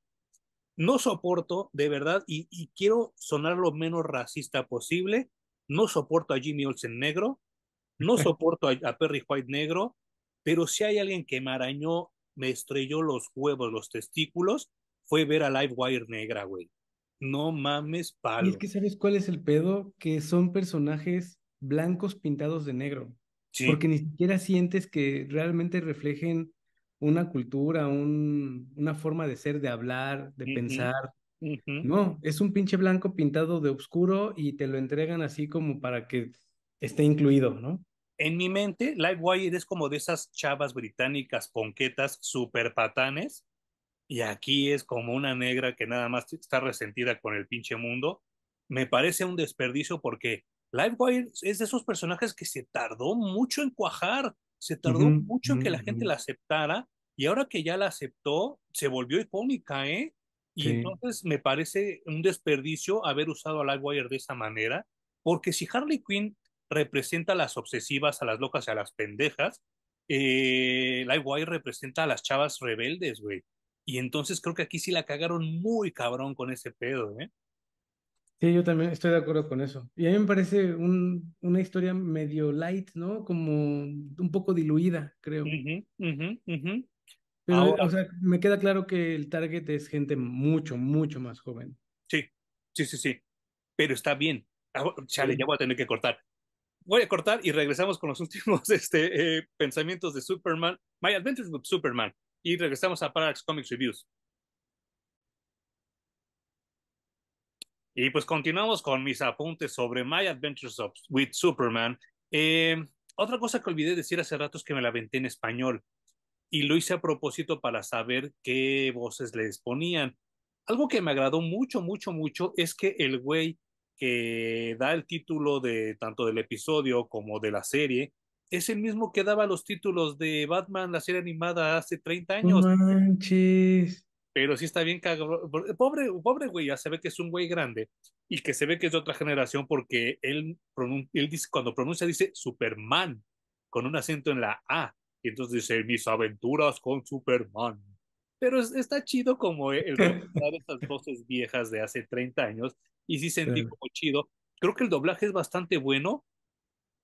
No soporto, de verdad, y, quiero sonar lo menos racista posible. No soporto a Jimmy Olsen negro, no soporto a, Perry White negro, pero si hay alguien que me arañó, me estrelló los huevos, los testículos, fue ver a Livewire negra, güey. No mames, palo. Y es que sabes cuál es el pedo, que son personajes blancos pintados de negro. Porque ni siquiera sientes que realmente reflejen una cultura, un, una forma de ser, de hablar, de pensar. No, es un pinche blanco pintado de oscuro y te lo entregan así como para que esté incluido, ¿no? En mi mente, Livewire es como de esas chavas británicas conquetas super patanes y aquí es como una negra que nada más está resentida con el pinche mundo. Me parece un desperdicio porque Livewire es de esos personajes que se tardó mucho en cuajar se tardó mucho en que la gente la aceptara y ahora que ya la aceptó, se volvió icónica, ¿eh? Y entonces me parece un desperdicio haber usado a Livewire de esa manera, porque si Harley Quinn representa a las obsesivas, a las locas y a las pendejas, eh, Livewire representa a las chavas rebeldes, güey. Y entonces creo que aquí sí la cagaron muy cabrón con ese pedo, ¿eh? Sí, yo también estoy de acuerdo con eso. Y a mí me parece un, una historia medio light, ¿no? Como un poco diluida, creo. Pero, o sea, me queda claro que el target es gente mucho, mucho más joven. Sí, sí, sí, sí. Pero está bien. Ah, oh, chale, ya voy a tener que cortar. Voy a cortar y regresamos con los últimos este, eh, pensamientos de Superman, My Adventures with Superman, y regresamos a Paradox Comics Reviews. Y pues continuamos con mis apuntes sobre My Adventures of, with Superman. Eh, otra cosa que olvidé decir hace rato es que me la aventé en español y lo hice a propósito para saber qué voces les ponían. Algo que me agradó mucho, mucho, mucho es que el güey que da el título de tanto del episodio como de la serie es el mismo que daba los títulos de Batman, la serie animada, hace 30 años pero sí está bien que eh, Pobre, pobre güey, ya se ve que es un güey grande y que se ve que es de otra generación porque él, cuando pronuncia dice Superman con un acento en la A. Y entonces dice, mis aventuras con Superman. Pero está chido como e, el esas voces viejas de hace 30 años y sí sentí como chido. Creo que el doblaje es bastante bueno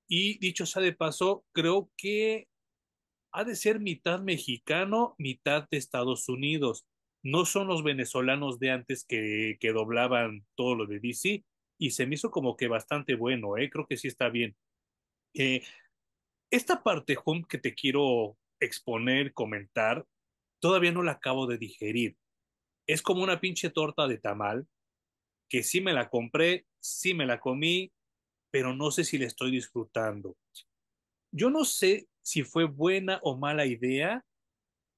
y dicho sea de paso, creo que ha de ser mitad mexicano, mitad de Estados Unidos no son los venezolanos de antes que, doblaban todo lo de DC, y se me hizo como que bastante bueno, ¿eh? creo que sí está bien. Eh, esta parte, Hum, que te quiero exponer, comentar, todavía no la acabo de digerir. Es como una pinche torta de tamal, que sí me la compré, sí me la comí, pero no sé si la estoy disfrutando. Yo no sé si fue buena o mala idea,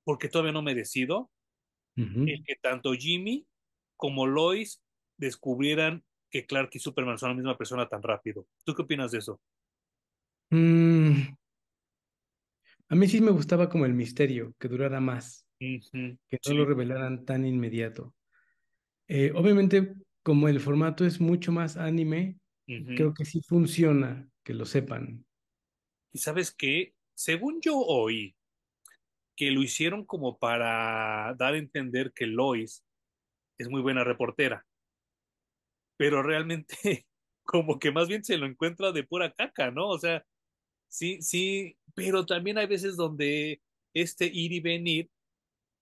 porque todavía no me decido, el que tanto Jimmy como Lois descubrieran que Clark y Superman son la misma persona tan rápido. ¿Tú qué opinas de eso? Mm. A mí sí me gustaba como el misterio, que durara más, que no lo revelaran tan inmediato. Eh, obviamente, como el formato es mucho más anime, creo que sí funciona que lo sepan. ¿Y sabes qué? Según yo oí, que lo hicieron como para dar a entender que Lois es muy buena reportera. Pero realmente, como que más bien se lo encuentra de pura caca, ¿no? O sea, sí, sí, pero también hay veces donde este ir y venir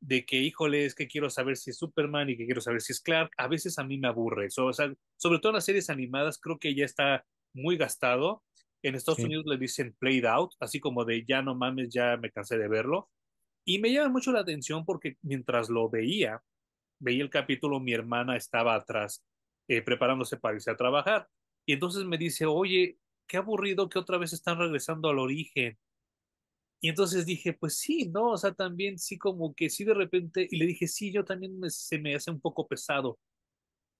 de que, híjole, es que quiero saber si es Superman y que quiero saber si es Clark, a veces a mí me aburre. o sea, sobre todo en las series animadas, creo que ya está muy gastado. En Estados Unidos le dicen played out, así como de ya no mames, ya me cansé de verlo. Y me llama mucho la atención porque mientras lo veía, veía el capítulo, mi hermana estaba atrás eh, preparándose para irse a trabajar. Y entonces me dice, oye, qué aburrido que otra vez están regresando al origen. Y entonces dije, pues sí, ¿no? O sea, también sí como que sí de repente, y le dije, sí, yo también se me hace un poco pesado.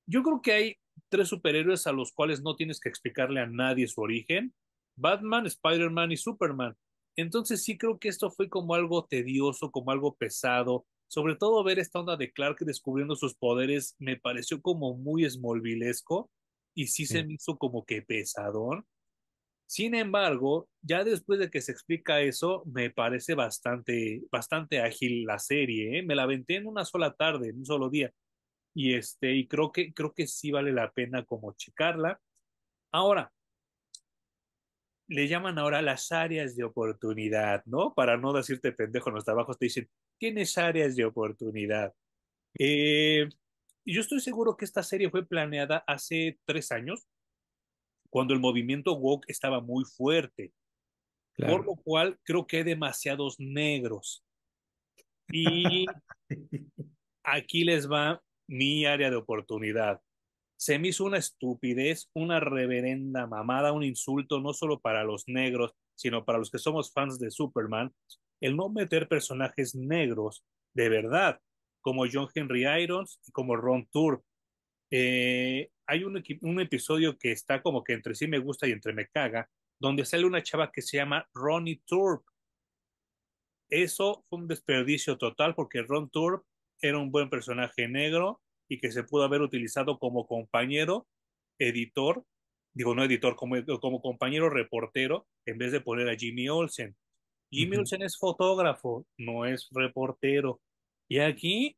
Yo creo que hay tres superhéroes a los cuales no tienes que explicarle a nadie su origen. Batman, Spider-Man y Superman. Entonces sí creo que esto fue como algo tedioso, como algo pesado. Sobre todo ver esta onda de Clark descubriendo sus poderes me pareció como muy esmolvilesco. y sí, se me hizo como que pesadón. Sin embargo, ya después de que se explica eso, me parece bastante, bastante ágil la serie. ¿eh? Me la venté en una sola tarde, en un solo día. Y este, y creo que, creo que sí vale la pena como checarla. Ahora, le llaman ahora las áreas de oportunidad, ¿no? Para no decirte pendejo en los trabajos, te dicen, tienes áreas de oportunidad. Eh, yo estoy seguro que esta serie fue planeada hace tres años, cuando el movimiento woke estaba muy fuerte. Por lo cual creo que hay demasiados negros. Y aquí les va mi área de oportunidad se me hizo una estupidez, una reverenda mamada, un insulto, no solo para los negros, sino para los que somos fans de Superman, el no meter personajes negros de verdad, como John Henry Irons y como Ron Turp eh, hay un, un episodio que está como que entre sí me gusta y entre me caga, donde sale una chava que se llama Ronnie Turp. Eso fue un desperdicio total porque Ron Turp era un buen personaje negro y que se pudo haber utilizado como compañero, editor, digo no editor, como, como compañero reportero, en vez de poner a Jimmy Olsen. Jimmy Olsen es fotógrafo, no es reportero. Y aquí,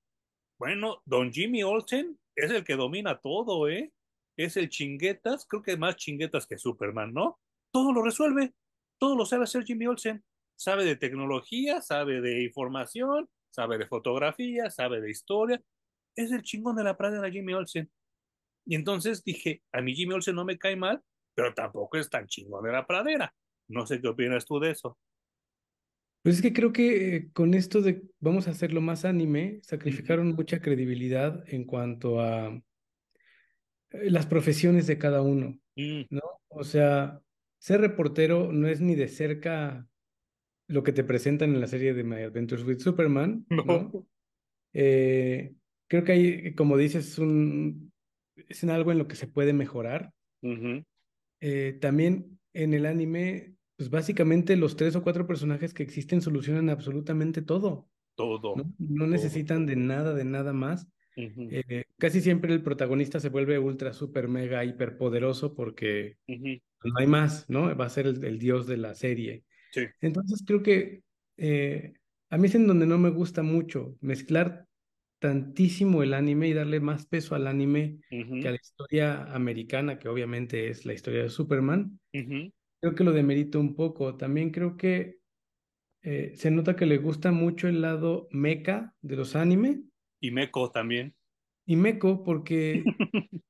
bueno, don Jimmy Olsen es el que domina todo, ¿eh? Es el chinguetas, creo que más chinguetas que Superman, ¿no? Todo lo resuelve, todo lo sabe hacer Jimmy Olsen. Sabe de tecnología, sabe de información, sabe de fotografía, sabe de historia, es el chingón de la pradera Jimmy Olsen. Y entonces dije, a mí Jimmy Olsen no me cae mal, pero tampoco es tan chingón de la pradera. No sé qué opinas tú de eso. Pues es que creo que eh, con esto de vamos a hacerlo más anime, sacrificaron mucha credibilidad en cuanto a eh, las profesiones de cada uno, mm. ¿no? O sea, ser reportero no es ni de cerca lo que te presentan en la serie de My Adventures with Superman, Eh, creo que hay, como dices, un, es en algo en lo que se puede mejorar. Eh, también en el anime, pues básicamente los tres o cuatro personajes que existen solucionan absolutamente todo. Todo. No, necesitan de nada, de nada más. Eh, casi siempre el protagonista se vuelve ultra, super, mega, hiper poderoso porque no hay más, ¿no? Va a ser el, dios de la serie. Sí. Entonces creo que eh, a mí es en donde no me gusta mucho mezclar tantísimo el anime y darle más peso al anime que a la historia americana, que obviamente es la historia de Superman, creo que lo demerito un poco. También creo que eh, se nota que le gusta mucho el lado meca de los anime. Y meco también. Y meco porque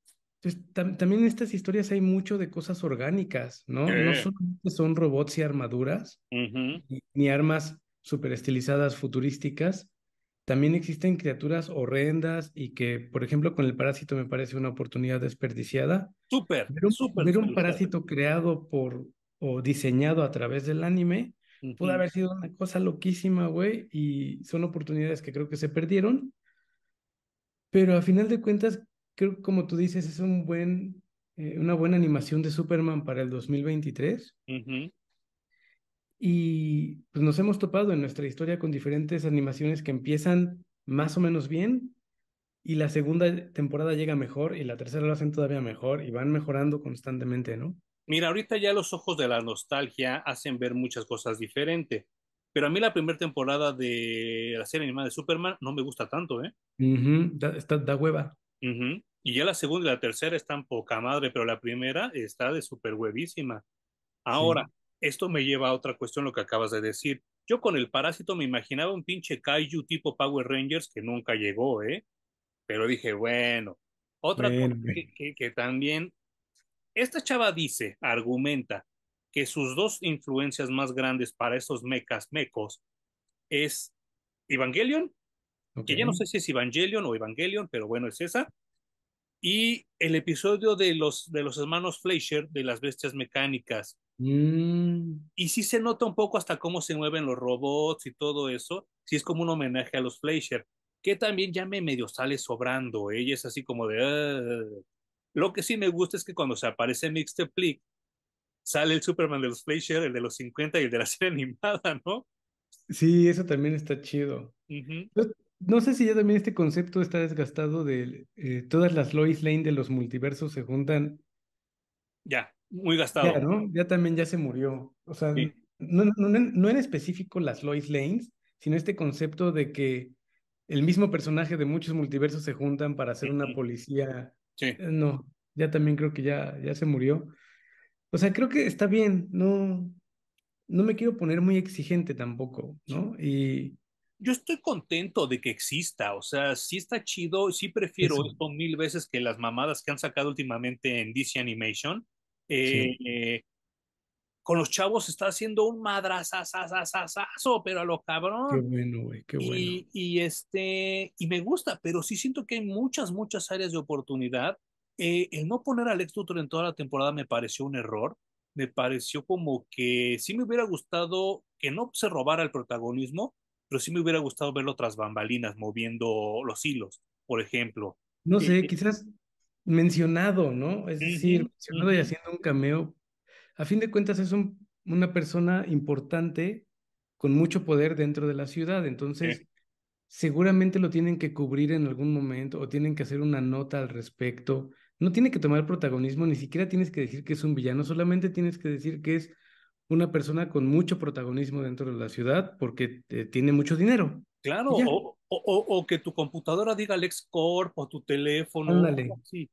pues, también en estas historias hay mucho de cosas orgánicas, ¿no? No son robots y armaduras, ni, ni, armas superestilizadas, futurísticas, también existen criaturas horrendas y que, por ejemplo, con el parásito me parece una oportunidad desperdiciada. Súper, ver un, parásito creado por o diseñado a través del anime pudo haber sido una cosa loquísima, güey, y son oportunidades que creo que se perdieron. Pero a final de cuentas, creo que como tú dices, es un buen, eh, una buena animación de Superman para el 2023. Uh y pues nos hemos topado en nuestra historia con diferentes animaciones que empiezan más o menos bien y la segunda temporada llega mejor y la tercera lo hacen todavía mejor y van mejorando constantemente, ¿no? Mira, ahorita ya los ojos de la nostalgia hacen ver muchas cosas diferentes. Pero a mí la primera temporada de la serie animada de Superman no me gusta tanto, ¿eh? está, da hueva. Y ya la segunda y la tercera están poca madre, pero la primera está de super huevísima. Ahora, esto me lleva a otra cuestión, lo que acabas de decir. Yo con el parásito me imaginaba un pinche kaiju tipo Power Rangers que nunca llegó, ¿eh? Pero dije, bueno, otra cosa Que, también, esta chava dice, argumenta, que sus dos influencias más grandes para esos mecas mecos es Evangelion, que ya no sé si es Evangelion o Evangelion, pero bueno, es esa, y el episodio de los, de los hermanos Fleischer de las bestias mecánicas, Mm. Y sí se nota un poco hasta cómo se mueven los robots y todo eso. Sí es como un homenaje a los Fleischer, que también ya me medio sale sobrando. Ella ¿eh? es así como de... Ah". Lo que sí me gusta es que cuando se aparece plick sale el Superman de los Fleischer, el de los 50 y el de la serie animada, ¿no? Sí, eso también está chido. no, sé si ya también este concepto está desgastado de eh, todas las Lois Lane de los multiversos se juntan. Ya muy gastado. Ya, también ya se murió. O sea, no, no, no, en específico las Lois Lanes, sino este concepto de que el mismo personaje de muchos multiversos se juntan para hacer una policía. Eh, no, ya también creo que ya, ya se murió. O sea, creo que está bien, no, no me quiero poner muy exigente tampoco, ¿no? Y... Yo estoy contento de que exista, o sea, sí está chido, sí prefiero esto mil veces que las mamadas que han sacado últimamente en DC Animation, eh, con los chavos está haciendo un madrazazazazazo, pero a lo cabrón. Qué bueno, güey, qué bueno. Y, este, y me gusta, pero sí siento que hay muchas, muchas áreas de oportunidad. Eh, el no poner a Alex tutor en toda la temporada me pareció un error. Me pareció como que sí me hubiera gustado que no se robara el protagonismo, pero sí me hubiera gustado verlo tras bambalinas, moviendo los hilos, por ejemplo. No eh, sé, quizás mencionado, ¿no? Es decir, mencionado y haciendo un cameo. A fin de cuentas es una persona importante con mucho poder dentro de la ciudad, entonces seguramente lo tienen que cubrir en algún momento o tienen que hacer una nota al respecto. No tiene que tomar protagonismo, ni siquiera tienes que decir que es un villano, solamente tienes que decir que es una persona con mucho protagonismo dentro de la ciudad porque eh, tiene mucho dinero. Claro, o, o, que tu computadora diga LexCorp o tu teléfono.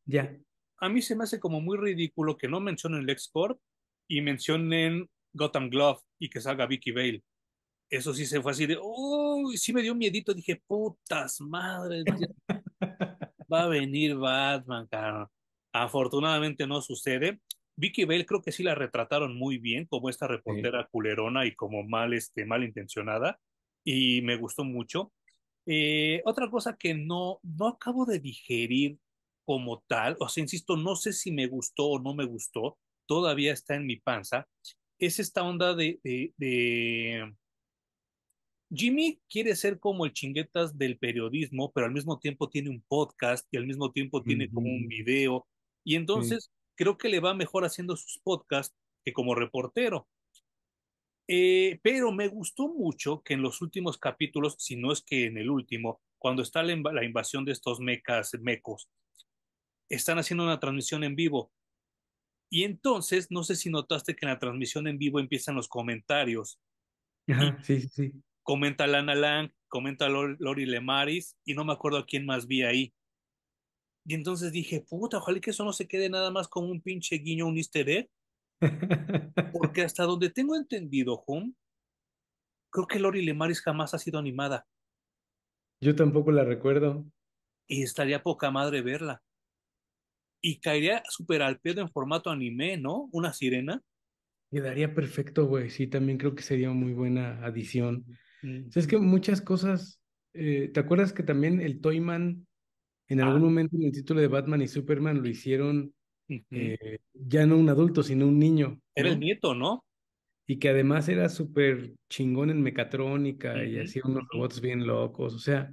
Ya. A mí se me hace como muy ridículo que no mencionen LexCorp y mencionen Gotham Glove y que salga Vicky Bale. Eso sí se fue así de, uy, sí me dio miedito. Dije, putas madres. va a venir Batman, caro. Afortunadamente no sucede. Vicky Bale creo que sí la retrataron muy bien como esta reportera culerona y como mal, este, mal intencionada. Y me gustó mucho eh, otra cosa que no, no acabo de digerir como tal, o sea, insisto, no sé si me gustó o no me gustó, todavía está en mi panza, es esta onda de, de, Jimmy quiere ser como el chinguetas del periodismo, pero al mismo tiempo tiene un podcast y al mismo tiempo tiene como un video. Y entonces creo que le va mejor haciendo sus podcasts que como reportero. Eh, pero me gustó mucho que en los últimos capítulos, si no es que en el último, cuando está la, invasión de estos mecas, mecos, están haciendo una transmisión en vivo. Y entonces, no sé si notaste que en la transmisión en vivo empiezan los comentarios. Ajá, sí, sí, Comenta Lana Lang, comenta Lori, Lori Lemaris, y no me acuerdo a quién más vi ahí. Y entonces dije, puta, ojalá que eso no se quede nada más como un pinche guiño, un easter Porque hasta donde tengo entendido, Home, creo que Lori Lemaris jamás ha sido animada. Yo tampoco la recuerdo. Y estaría poca madre verla. Y caería súper al pedo en formato anime, ¿no? Una sirena. Quedaría perfecto, güey. Sí, también creo que sería muy buena adición. Mm. es que muchas cosas. Eh, ¿Te acuerdas que también el Toyman, en algún ah. momento en el título de Batman y Superman, lo hicieron eh, ya no un adulto, sino un niño. Era el nieto, ¿no? Y que además era súper chingón en mecatrónica y hacía unos robots bien locos, o sea,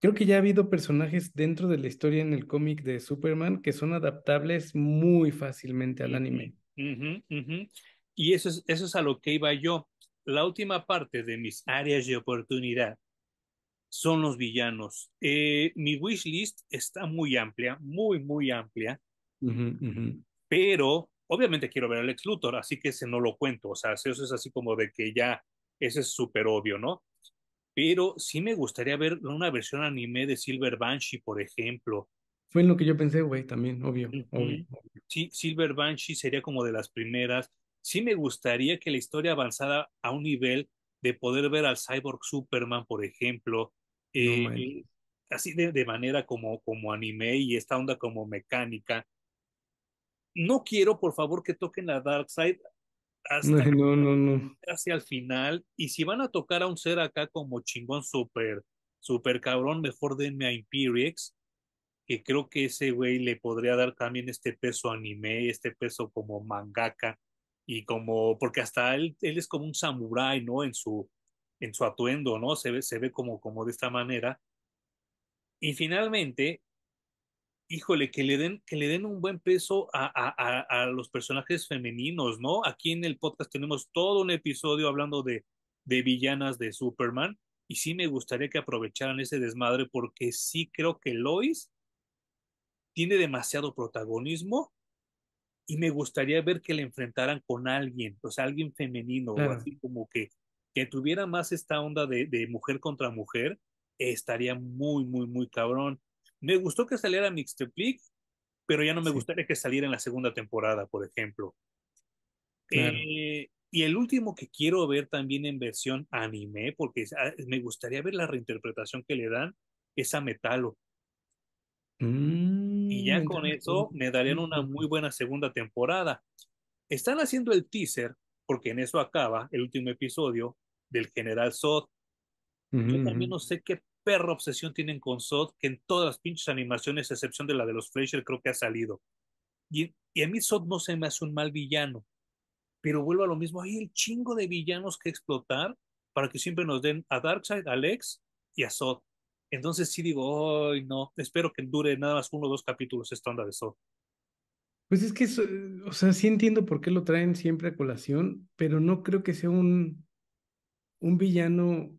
creo que ya ha habido personajes dentro de la historia en el cómic de Superman que son adaptables muy fácilmente al anime. Y eso es, eso es a lo que iba yo. La última parte de mis áreas de oportunidad son los villanos. Eh, mi wish list está muy amplia, muy, muy amplia. Pero obviamente quiero ver al ex Luthor, así que ese no lo cuento. O sea, eso es así como de que ya, ese es súper obvio, ¿no? Pero sí me gustaría ver una versión anime de Silver Banshee, por ejemplo. Fue en lo que yo pensé, güey, también, obvio, Sí, Silver Banshee sería como de las primeras. Sí me gustaría que la historia avanzara a un nivel de poder ver al Cyborg Superman, por ejemplo, eh, así de, de, manera como, como anime y esta onda como mecánica. No quiero, por favor, que toquen la Dark hasta no, no, no, hacia el final. Y si van a tocar a un ser acá como chingón súper, súper cabrón, mejor denme a Imperiex, que creo que ese güey le podría dar también este peso anime, este peso como mangaka, y como, porque hasta él, él es como un samurái, ¿no? En su, en su atuendo, ¿no? Se ve, se ve como, como de esta manera. Y finalmente, híjole, que le den, que le den un buen peso a, a, a, los personajes femeninos, ¿no? Aquí en el podcast tenemos todo un episodio hablando de, de villanas de Superman y sí me gustaría que aprovecharan ese desmadre porque sí creo que Lois tiene demasiado protagonismo y me gustaría ver que le enfrentaran con alguien, o sea, alguien femenino, o así como que, que tuviera más esta onda de, mujer contra mujer, estaría muy, muy, muy cabrón. Me gustó que saliera Pig, pero ya no me gustaría que saliera en la segunda temporada, por ejemplo. Eh, y el último que quiero ver también en versión anime, porque ah, me gustaría ver la reinterpretación que le dan, es a Metalo. y mm, ya con eso me darían una muy buena segunda temporada. Están haciendo el teaser, porque en eso acaba el último episodio del General Zod. Yo también mm. no sé qué perro obsesión tienen con Sod que en todas las pinches animaciones, excepción de la de los Fleischer, creo que ha salido. Y, y a mí Sod no se me hace un mal villano, pero vuelvo a lo mismo, hay el chingo de villanos que explotar para que siempre nos den a Darkseid, a Lex y a Sod. Entonces sí digo, ay no, espero que dure nada más uno o dos capítulos esta onda de Sod. Pues es que, o sea, sí entiendo por qué lo traen siempre a colación, pero no creo que sea un, un villano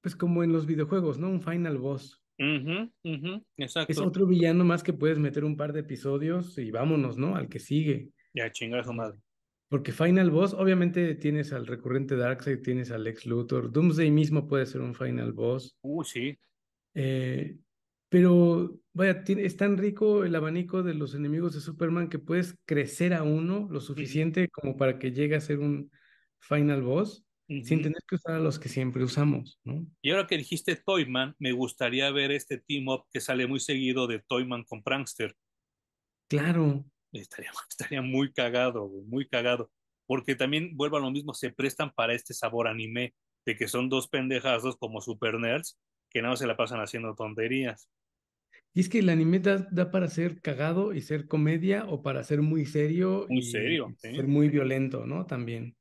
pues como en los videojuegos, ¿no? Un final boss. exacto. Es otro villano más que puedes meter un par de episodios y vámonos, ¿no? Al que sigue. Ya, chinga su madre. Porque Final Boss, obviamente tienes al recurrente Darkseid, tienes al Lex Luthor, Doomsday mismo puede ser un Final Boss. Uh, sí. Eh, pero vaya, es tan rico el abanico de los enemigos de Superman que puedes crecer a uno lo suficiente como para que llegue a ser un Final Boss sin tener que usar a los que siempre usamos, ¿no? Y ahora que dijiste Toyman, me gustaría ver este team-up que sale muy seguido de Toyman con Prankster. Claro. Estaría, estaría muy cagado, muy cagado. Porque también, vuelvo a lo mismo, se prestan para este sabor anime, de que son dos pendejazos como super nerds, que nada se la pasan haciendo tonterías. Y es que el anime da, para ser cagado y ser comedia o para ser muy serio. y, Ser muy violento, ¿no? También.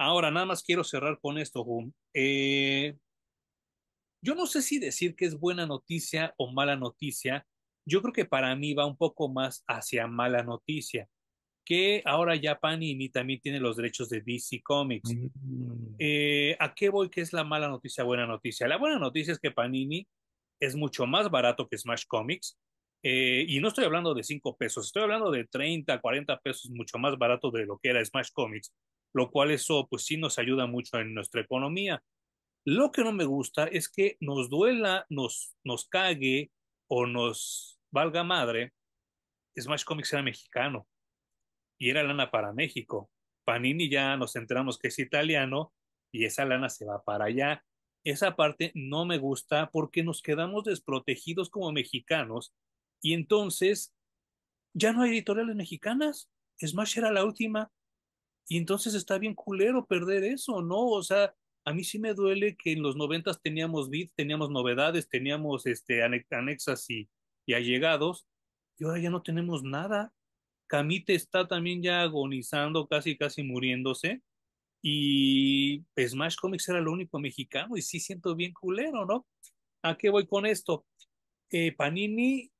Ahora, nada más quiero cerrar con esto, eh, yo no sé si decir que es buena noticia o mala noticia. Yo creo que para mí va un poco más hacia mala noticia, que ahora ya Panini también tiene los derechos de DC Comics. Mm. Eh, ¿A qué voy? ¿Qué es la mala noticia, buena noticia? La buena noticia es que Panini es mucho más barato que Smash Comics. Eh, y no estoy hablando de 5 pesos, estoy hablando de 30, 40 pesos, mucho más barato de lo que era Smash Comics lo cual eso pues sí nos ayuda mucho en nuestra economía. Lo que no me gusta es que nos duela, nos, nos cague o nos valga madre, Smash Comics era mexicano y era lana para México. Panini ya nos enteramos que es italiano y esa lana se va para allá. Esa parte no me gusta porque nos quedamos desprotegidos como mexicanos y entonces ya no hay editoriales mexicanas. Smash era la última y entonces está bien culero perder eso, ¿no? O sea, a mí sí me duele que en los noventas teníamos bits, teníamos novedades, teníamos este, anexas y, y allegados, y ahora ya no tenemos nada. Camite está también ya agonizando, casi, casi muriéndose. Y Smash Comics era lo único mexicano y sí siento bien culero, ¿no? ¿A qué voy con esto? Eh, Panini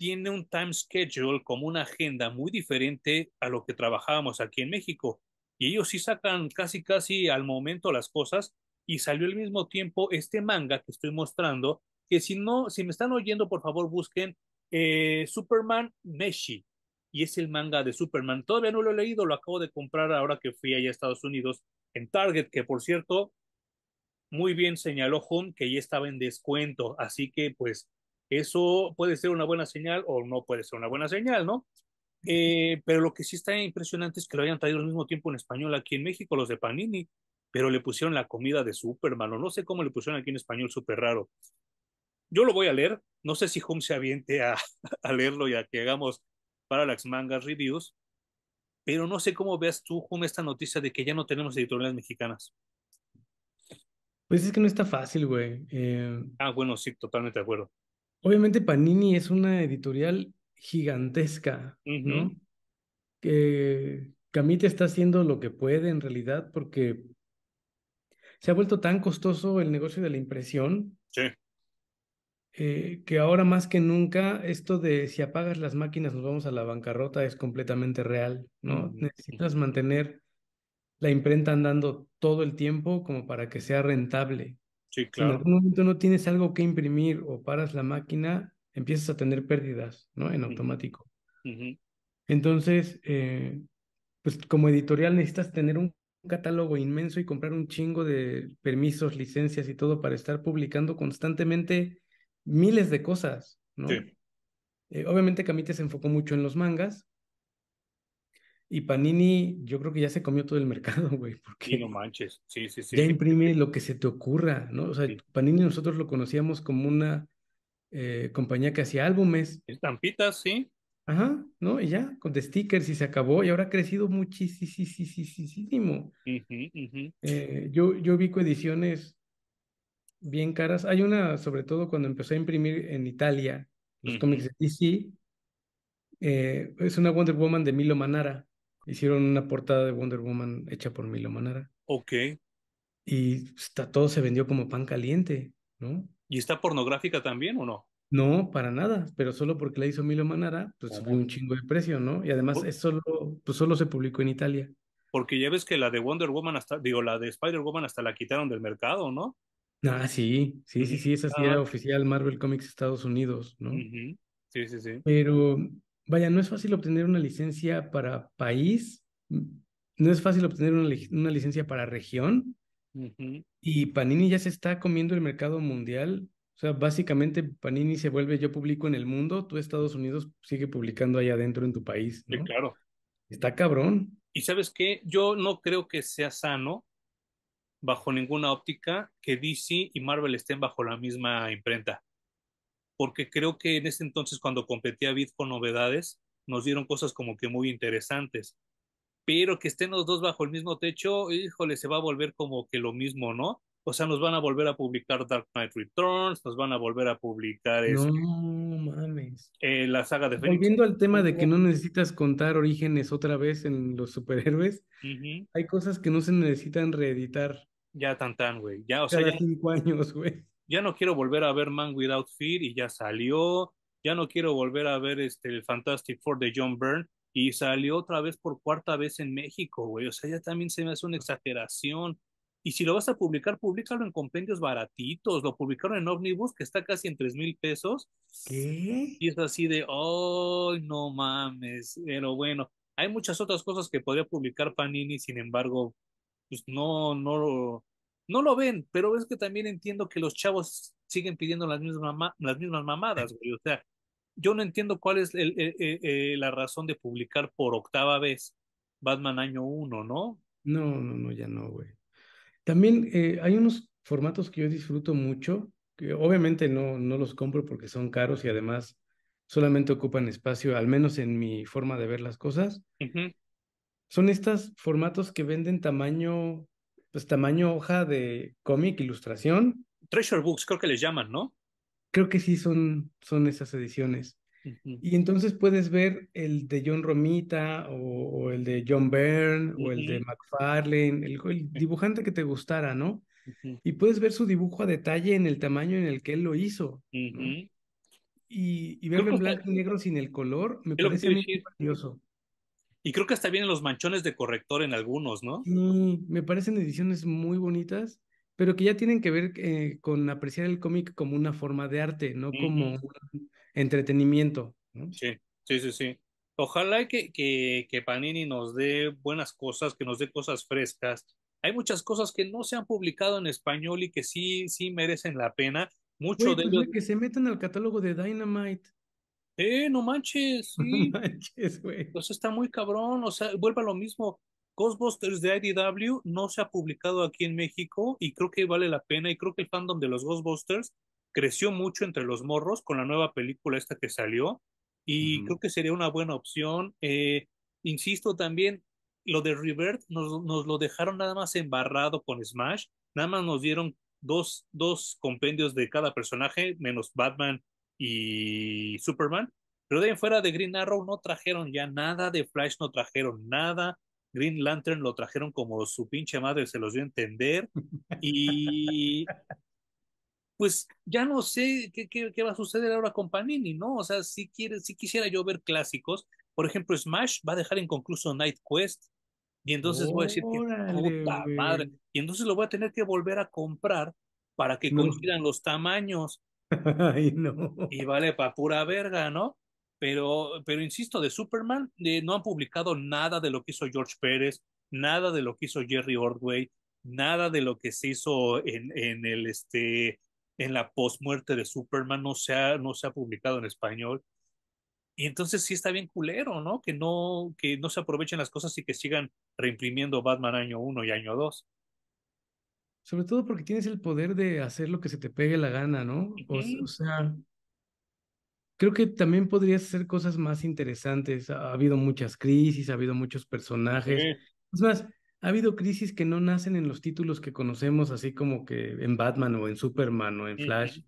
tiene un time schedule como una agenda muy diferente a lo que trabajábamos aquí en México. Y ellos sí sacan casi, casi al momento las cosas. Y salió al mismo tiempo este manga que estoy mostrando, que si no, si me están oyendo, por favor busquen eh, Superman Meshi. Y es el manga de Superman. Todavía no lo he leído, lo acabo de comprar ahora que fui allá a Estados Unidos en Target, que por cierto, muy bien señaló Hun, que ya estaba en descuento. Así que pues eso puede ser una buena señal o no puede ser una buena señal, ¿no? Eh, pero lo que sí está impresionante es que lo hayan traído al mismo tiempo en español aquí en México, los de Panini, pero le pusieron la comida de Superman, o no sé cómo le pusieron aquí en español, súper raro. Yo lo voy a leer, no sé si Home se aviente a, leerlo y a que hagamos para las manga Reviews, pero no sé cómo veas tú, Home, esta noticia de que ya no tenemos editoriales mexicanas. Pues es que no está fácil, güey. Eh, ah, bueno, sí, totalmente de acuerdo obviamente Panini es una editorial gigantesca, ¿no? Que Camite está haciendo lo que puede en realidad porque se ha vuelto tan costoso el negocio de la impresión. Eh, que ahora más que nunca esto de si apagas las máquinas nos vamos a la bancarrota es completamente real, ¿no? Necesitas mantener la imprenta andando todo el tiempo como para que sea rentable. Sí, claro. Si en algún momento no tienes algo que imprimir o paras la máquina, empiezas a tener pérdidas, ¿no? En automático. Entonces, eh, pues como editorial necesitas tener un catálogo inmenso y comprar un chingo de permisos, licencias y todo para estar publicando constantemente miles de cosas, ¿no? Eh, obviamente Camite se enfocó mucho en los mangas, y Panini, yo creo que ya se comió todo el mercado, güey, porque sí, no manches. Sí, sí, Ya imprime lo que se te ocurra, ¿no? O sea, Panini nosotros lo conocíamos como una eh, compañía que hacía álbumes. Estampitas, sí. Ajá, ¿no? Y ya, con de stickers y se acabó, y ahora ha crecido muchísimo. sí sí eh, yo, yo vi coediciones bien caras. Hay una, sobre todo cuando empezó a imprimir en Italia, los cómics de DC, eh, es una Wonder Woman de Milo Manara. Hicieron una portada de Wonder Woman hecha por Milo Manara. Ok. Y está, todo se vendió como pan caliente, ¿no? ¿Y está pornográfica también o no? No, para nada, pero solo porque la hizo Milo Manara, pues fue un chingo de precio, ¿no? Y además es solo, pues solo se publicó en Italia. Porque ya ves que la de Wonder Woman hasta, digo, la de Spider Woman hasta la quitaron del mercado, ¿no? Ah, sí, sí, sí, sí, esa sí era ah. oficial Marvel Comics Estados Unidos, ¿no? Sí, sí, sí. Pero vaya, no es fácil obtener una licencia para país, no es fácil obtener una, licencia para región. Y Panini ya se está comiendo el mercado mundial. O sea, básicamente Panini se vuelve yo publico en el mundo, tú Estados Unidos sigue publicando ahí adentro en tu país. claro. Está cabrón. Y sabes qué, yo no creo que sea sano bajo ninguna óptica que DC y Marvel estén bajo la misma imprenta porque creo que en ese entonces cuando competía Bid con novedades, nos dieron cosas como que muy interesantes. Pero que estén los dos bajo el mismo techo, híjole, se va a volver como que lo mismo, ¿no? O sea, nos van a volver a publicar Dark Knight Returns, nos van a volver a publicar no, mames. Eh, la saga de Fénix. Volviendo al tema de que no necesitas contar orígenes otra vez en los superhéroes, hay cosas que no se necesitan reeditar. Ya tan tan, güey. Ya, o sea, ya... cinco años, güey ya no quiero volver a ver Man Without Fear y ya salió, ya no quiero volver a ver este, el Fantastic Four de John Byrne y salió otra vez por cuarta vez en México, güey, o sea, ya también se me hace una exageración. Y si lo vas a publicar, públicalo en compendios baratitos. Lo publicaron en Omnibus, que está casi en tres mil pesos. ¿Qué? Y es así de, oh, no mames. Pero bueno, hay muchas otras cosas que podría publicar Panini, sin embargo, pues no, no, no lo ven, pero es que también entiendo que los chavos siguen pidiendo las mismas, las mismas mamadas, güey. O sea, yo no entiendo cuál es eh, la razón de publicar por octava vez Batman año uno, ¿no? No, no, no, ya no, güey. También eh, hay unos formatos que yo disfruto mucho, que obviamente no, no los compro porque son caros y además solamente ocupan espacio, al menos en mi forma de ver las cosas. Son estos formatos que venden tamaño pues tamaño hoja de cómic, ilustración. Treasure Books, creo que les llaman, ¿no? Creo que sí son, son esas ediciones. Y entonces puedes ver el de John Romita o, el de John Byrne o el de McFarlane, el, dibujante que te gustara, ¿no? Y puedes ver su dibujo a detalle en el tamaño en el que él lo hizo. Y, y verlo en blanco y negro sin el color me parece muy valioso. Y creo que hasta vienen los manchones de corrector en algunos, ¿no? Mm, me parecen ediciones muy bonitas, pero que ya tienen que ver eh, con apreciar el cómic como una forma de arte, no como entretenimiento. Sí, sí, sí, sí. Ojalá que, que, que Panini nos dé buenas cosas, que nos dé cosas frescas. Hay muchas cosas que no se han publicado en español y que sí, sí merecen la pena. Mucho pues de que se metan al catálogo de Dynamite. Eh, no manches, sí. No manches, güey. Entonces está muy cabrón, o sea, vuelva a lo mismo. Ghostbusters de IDW no se ha publicado aquí en México y creo que vale la pena y creo que el fandom de los Ghostbusters creció mucho entre los morros con la nueva película esta que salió y creo que sería una buena opción. Eh, insisto también, lo de Revert nos, nos, lo dejaron nada más embarrado con Smash, nada más nos dieron dos, dos compendios de cada personaje, menos Batman y Superman. Pero de ahí fuera de Green Arrow no trajeron ya nada, de Flash no trajeron nada, Green Lantern lo trajeron como su pinche madre se los dio a entender. Y pues ya no sé qué, qué, va a suceder ahora con Panini, ¿no? O sea, si, quiere, si quisiera yo ver clásicos, por ejemplo, Smash va a dejar inconcluso Night Quest. Y entonces voy a decir que puta madre. Y entonces lo voy a tener que volver a comprar para que consigan los tamaños. Y vale para pura verga, ¿no? Pero, pero insisto, de Superman eh, no han publicado nada de lo que hizo George Pérez, nada de lo que hizo Jerry Ordway, nada de lo que se hizo en, en el este en la posmuerte de Superman no se ha, no se ha publicado en español. Y entonces sí está bien culero, ¿no? Que no, que no se aprovechen las cosas y que sigan reimprimiendo Batman año uno y año dos. Sobre todo porque tienes el poder de hacer lo que se te pegue la gana, ¿no? O, sea, creo que también podrías hacer cosas más interesantes. Ha, habido muchas crisis, ha habido muchos personajes. Es más, ha habido crisis que no nacen en los títulos que conocemos, así como que en Batman o en Superman o en Flash.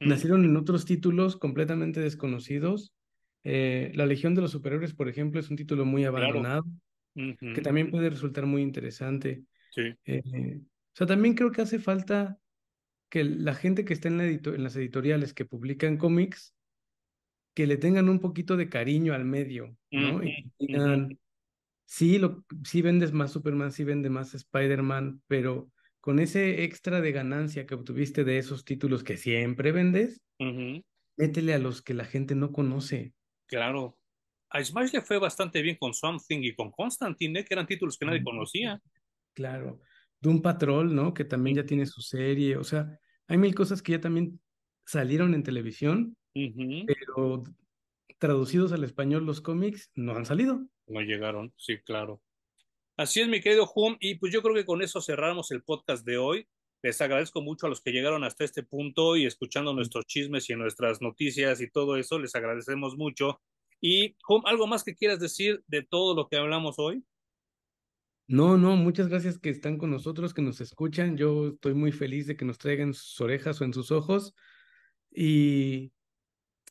Nacieron en otros títulos completamente desconocidos. Eh, la Legión de los Superhéroes, por ejemplo, es un título muy abandonado, que también puede resultar muy interesante. Sí. Eh, sea, también creo que hace falta que la gente que está en, en las editoriales que publican cómics, que le tengan un poquito de cariño al medio, ¿no? Y digan, sí, lo, sí vendes más Superman, sí vende más Spider-Man, pero con ese extra de ganancia que obtuviste de esos títulos que siempre vendes, métele a los que la gente no conoce. Claro. A Smash le fue bastante bien con Something y con Constantine, ¿eh? que eran títulos que nadie conocía. Claro de un Patrol, ¿no? Que también ya tiene su serie, o sea, hay mil cosas que ya también salieron en televisión, pero traducidos al español los cómics no han salido. No llegaron, sí, claro. Así es, mi querido Hum, y pues yo creo que con eso cerramos el podcast de hoy. Les agradezco mucho a los que llegaron hasta este punto y escuchando mm. nuestros chismes y nuestras noticias y todo eso, les agradecemos mucho. Y, Hum, ¿algo más que quieras decir de todo lo que hablamos hoy? No, no, muchas gracias que están con nosotros, que nos escuchan. Yo estoy muy feliz de que nos traigan sus orejas o en sus ojos. Y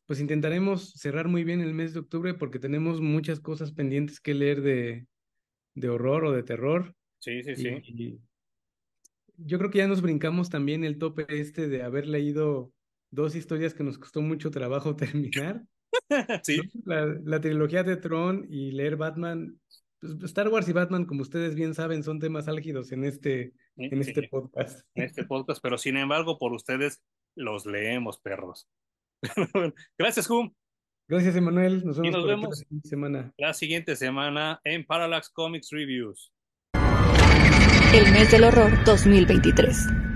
pues intentaremos cerrar muy bien el mes de octubre porque tenemos muchas cosas pendientes que leer de, horror o de terror. Sí, sí, sí. yo creo que ya nos brincamos también el tope este de haber leído dos historias que nos costó mucho trabajo terminar. Sí. la trilogía de Tron y leer Batman pues, Star Wars y Batman, como ustedes bien saben, son temas álgidos en este, en este podcast. En este podcast, pero sin embargo, por ustedes los leemos, perros. Gracias, Hum. Gracias, Emanuel. Nos vemos, la, la siguiente semana en Parallax Comics Reviews. El mes del horror 2023.